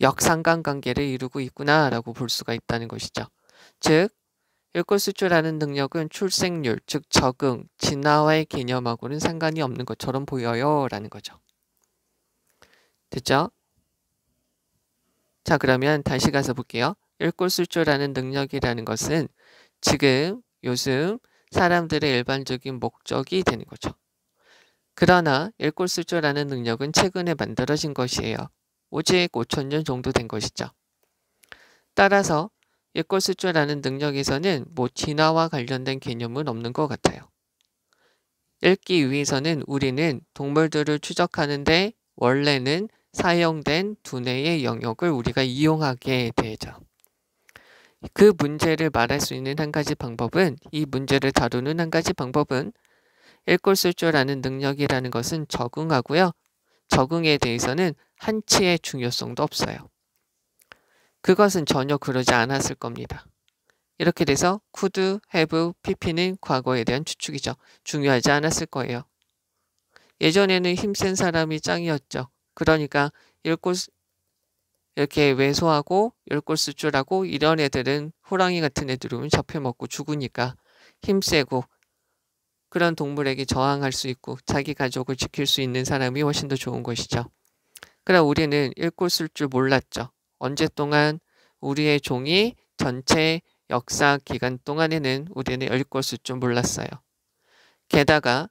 역상관 관계를 이루고 있구나 라고 볼 수가 있다는 것이죠. 즉, 일골수주라는 능력은 출생률, 즉 적응, 진화와의 개념하고는 상관이 없는 것처럼 보여요 라는 거죠. 됐죠? 자 그러면 다시 가서 볼게요. 읽고 쓸 줄 아는 능력이라는 것은 지금 요즘 사람들의 일반적인 목적이 되는 거죠. 그러나 읽고 쓸 줄 아는 능력은 최근에 만들어진 것이에요. 오직 5천 년 정도 된 것이죠. 따라서 읽고 쓸 줄 아는 능력에서는 뭐 진화와 관련된 개념은 없는 것 같아요. 읽기 위해서는 우리는 동물들을 추적하는데 원래는 사용된 두뇌의 영역을 우리가 이용하게 되죠. 그 문제를 말할 수 있는 한 가지 방법은 이 문제를 다루는 한 가지 방법은 읽고 쓸줄 아는 능력이라는 것은 적응하고요. 적응에 대해서는 한치의 중요성도 없어요. 그것은 전혀 그러지 않았을 겁니다. 이렇게 돼서 could, have, pp는 과거에 대한 추측이죠. 중요하지 않았을 거예요. 예전에는 힘센 사람이 짱이었죠. 그러니까 일골스 이렇게 왜소하고 열골수 줄하고 이런 애들은 호랑이 같은 애들은 잡혀먹고 죽으니까 힘세고 그런 동물에게 저항할 수 있고 자기 가족을 지킬 수 있는 사람이 훨씬 더 좋은 것이죠. 그러나 우리는 읽고 쓸줄 몰랐죠. 언제 동안 우리의 종이 전체 역사 기간 동안에는 우리는 읽고 쓸줄 몰랐어요. 게다가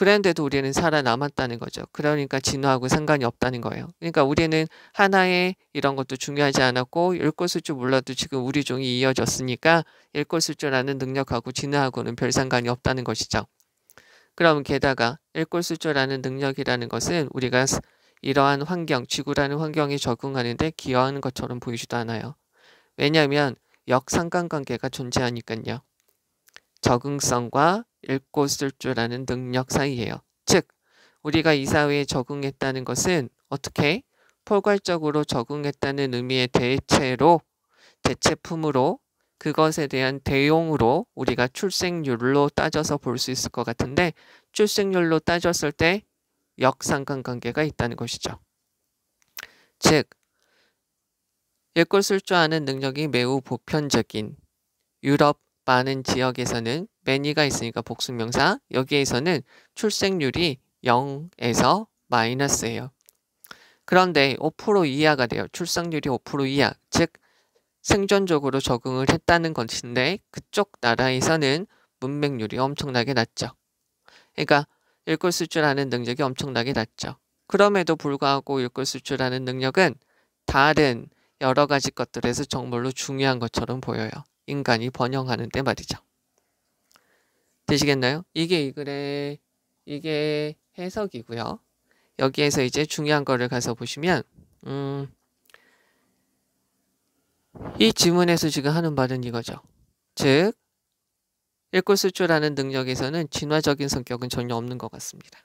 그런데도 우리는 살아남았다는 거죠. 그러니까 진화하고 상관이 없다는 거예요. 그러니까 우리는 하나의 이런 것도 중요하지 않았고 일꽃을 줄 몰라도 지금 우리 종이 이어졌으니까 일꽃을 줄 아는 능력하고 진화하고는 별 상관이 없다는 것이죠. 그럼 게다가 일꽃을 줄 아는 능력이라는 것은 우리가 이러한 환경, 지구라는 환경에 적응하는데 기여하는 것처럼 보이지도 않아요. 왜냐하면 역상관관계가 존재하니까요. 적응성과 읽고 쓸 줄 아는 능력 사이에요 즉, 우리가 이 사회에 적응했다는 것은 어떻게 포괄적으로 적응했다는 의미의 대체로 대체품으로 그것에 대한 대용으로 우리가 출생률로 따져서 볼 수 있을 것 같은데 출생률로 따졌을 때 역상관관계가 있다는 것이죠. 즉, 읽고 쓸 줄 아는 능력이 매우 보편적인 유럽 많은 지역에서는 many가 있으니까 복수 명사 여기에서는 출생률이 0에서 마이너스예요. 그런데 5% 이하가 돼요. 출생률이 5% 이하, 즉 생존적으로 적응을 했다는 것인데 그쪽 나라에서는 문맹률이 엄청나게 낮죠. 그러니까 읽글 쓸줄 아는 능력이 엄청나게 낮죠. 그럼에도 불구하고 읽글 쓸줄 아는 능력은 다른 여러 가지 것들에서 정말로 중요한 것처럼 보여요. 인간이 번영하는 데 말이죠. 되시겠나요? 이게 이 글의 이게 해석이고요. 여기에서 이제 중요한 거를 가서 보시면 음, 이 지문에서 지금 하는 말은 이거죠. 즉 읽고 쓸줄라는 능력에서는 진화적인 성격은 전혀 없는 것 같습니다.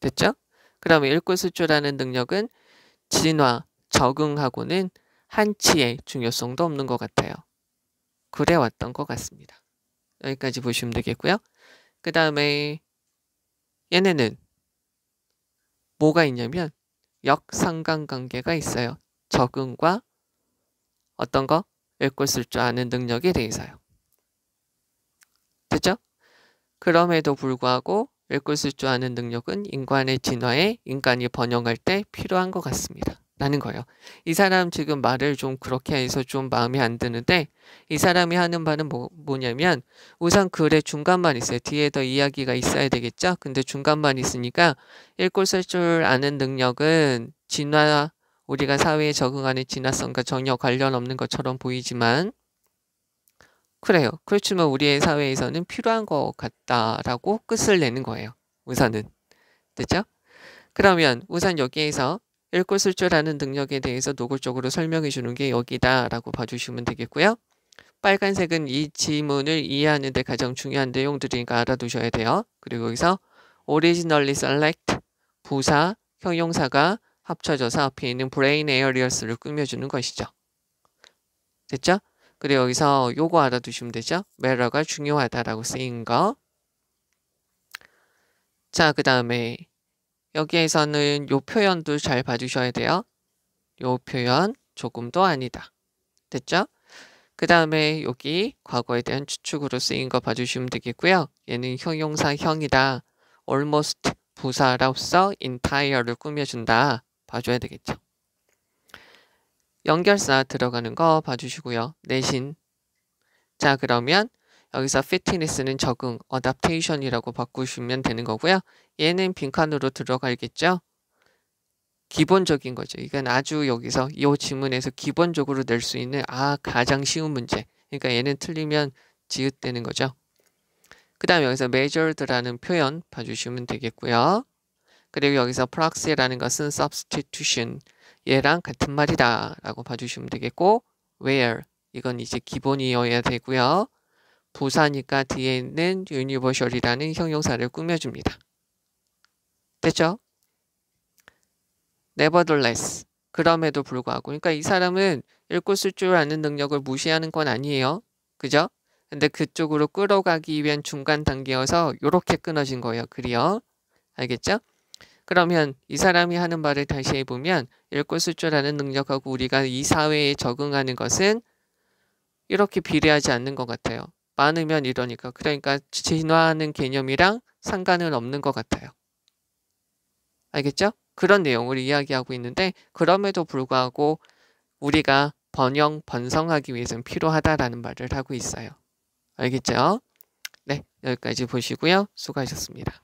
됐죠? 그러면 읽고 쓸줄라는 능력은 진화, 적응하고는 한치의 중요성도 없는 것 같아요. 그래 왔던 것 같습니다. 여기까지 보시면 되겠고요. 그 다음에 얘네는 뭐가 있냐면 역상관관계가 있어요. 적응과 어떤 거? 읽고 쓸 줄 아는 능력에 대해서요. 됐죠? 그럼에도 불구하고 읽고 쓸 줄 아는 능력은 인간의 진화에 인간이 번영할 때 필요한 것 같습니다. 라는 거예요. 이 사람 지금 말을 좀 그렇게 해서 좀 마음에 안 드는데 이 사람이 하는 말은 뭐, 뭐냐면 우선 글의 중간만 있어요. 뒤에 더 이야기가 있어야 되겠죠. 근데 중간만 있으니까 읽고 쓸 줄 아는 능력은 진화 우리가 사회에 적응하는 진화성과 전혀 관련 없는 것처럼 보이지만 그래요. 그렇지만 우리의 사회에서는 필요한 것 같다라고 끝을 내는 거예요. 우선은 됐죠? 그러면 우선 여기에서 읽고 쓸 줄 아는 능력에 대해서 노골적으로 설명해 주는 게 여기다라고 봐주시면 되겠고요. 빨간색은 이 지문을 이해하는 데 가장 중요한 내용들이니까 알아두셔야 돼요. 그리고 여기서 originally select, 부사, 형용사가 합쳐져서 앞에 있는 brain areas를 꾸며주는 것이죠. 됐죠? 그리고 여기서 요거 알아두시면 되죠. 매러가 중요하다라고 쓰인 거. 자, 그 다음에 여기에서는 요 표현도 잘 봐주셔야 돼요. 요 표현 조금도 아니다. 됐죠? 그 다음에 여기 과거에 대한 추측으로 쓰인 거 봐주시면 되겠고요. 얘는 형용사형이다. almost 부사로서 entire를 꾸며준다. 봐줘야 되겠죠. 연결사 들어가는 거 봐주시고요. 내신 자 그러면 여기서 fitness는 적응, adaptation이라고 바꾸시면 되는 거고요. 얘는 빈칸으로 들어가겠죠 기본적인 거죠. 이건 아주 여기서 이질문에서 기본적으로 낼 수 있는 아 가장 쉬운 문제. 그러니까 얘는 틀리면 지읒되는 거죠. 그 다음 에 여기서 measured라는 표현 봐주시면 되겠고요. 그리고 여기서 proxy라는 것은 substitution 얘랑 같은 말이다 라고 봐주시면 되겠고 where 이건 이제 기본이어야 되고요. 부사니까 뒤에 있는 유니버셜이라는 형용사를 꾸며줍니다. 됐죠? nevertheless. 그럼에도 불구하고. 그러니까 이 사람은 읽고 쓸 줄 아는 능력을 무시하는 건 아니에요. 그죠? 근데 그쪽으로 끌어가기 위한 중간 단계여서 이렇게 끊어진 거예요. 그리요. 알겠죠? 그러면 이 사람이 하는 말을 다시 해보면 읽고 쓸 줄 아는 능력하고 우리가 이 사회에 적응하는 것은 이렇게 비례하지 않는 것 같아요. 많으면 이러니까 그러니까 진화하는 개념이랑 상관은 없는 것 같아요. 알겠죠? 그런 내용을 이야기하고 있는데 그럼에도 불구하고 우리가 번영, 번성하기 위해서는 필요하다라는 말을 하고 있어요. 알겠죠? 네, 여기까지 보시고요. 수고하셨습니다.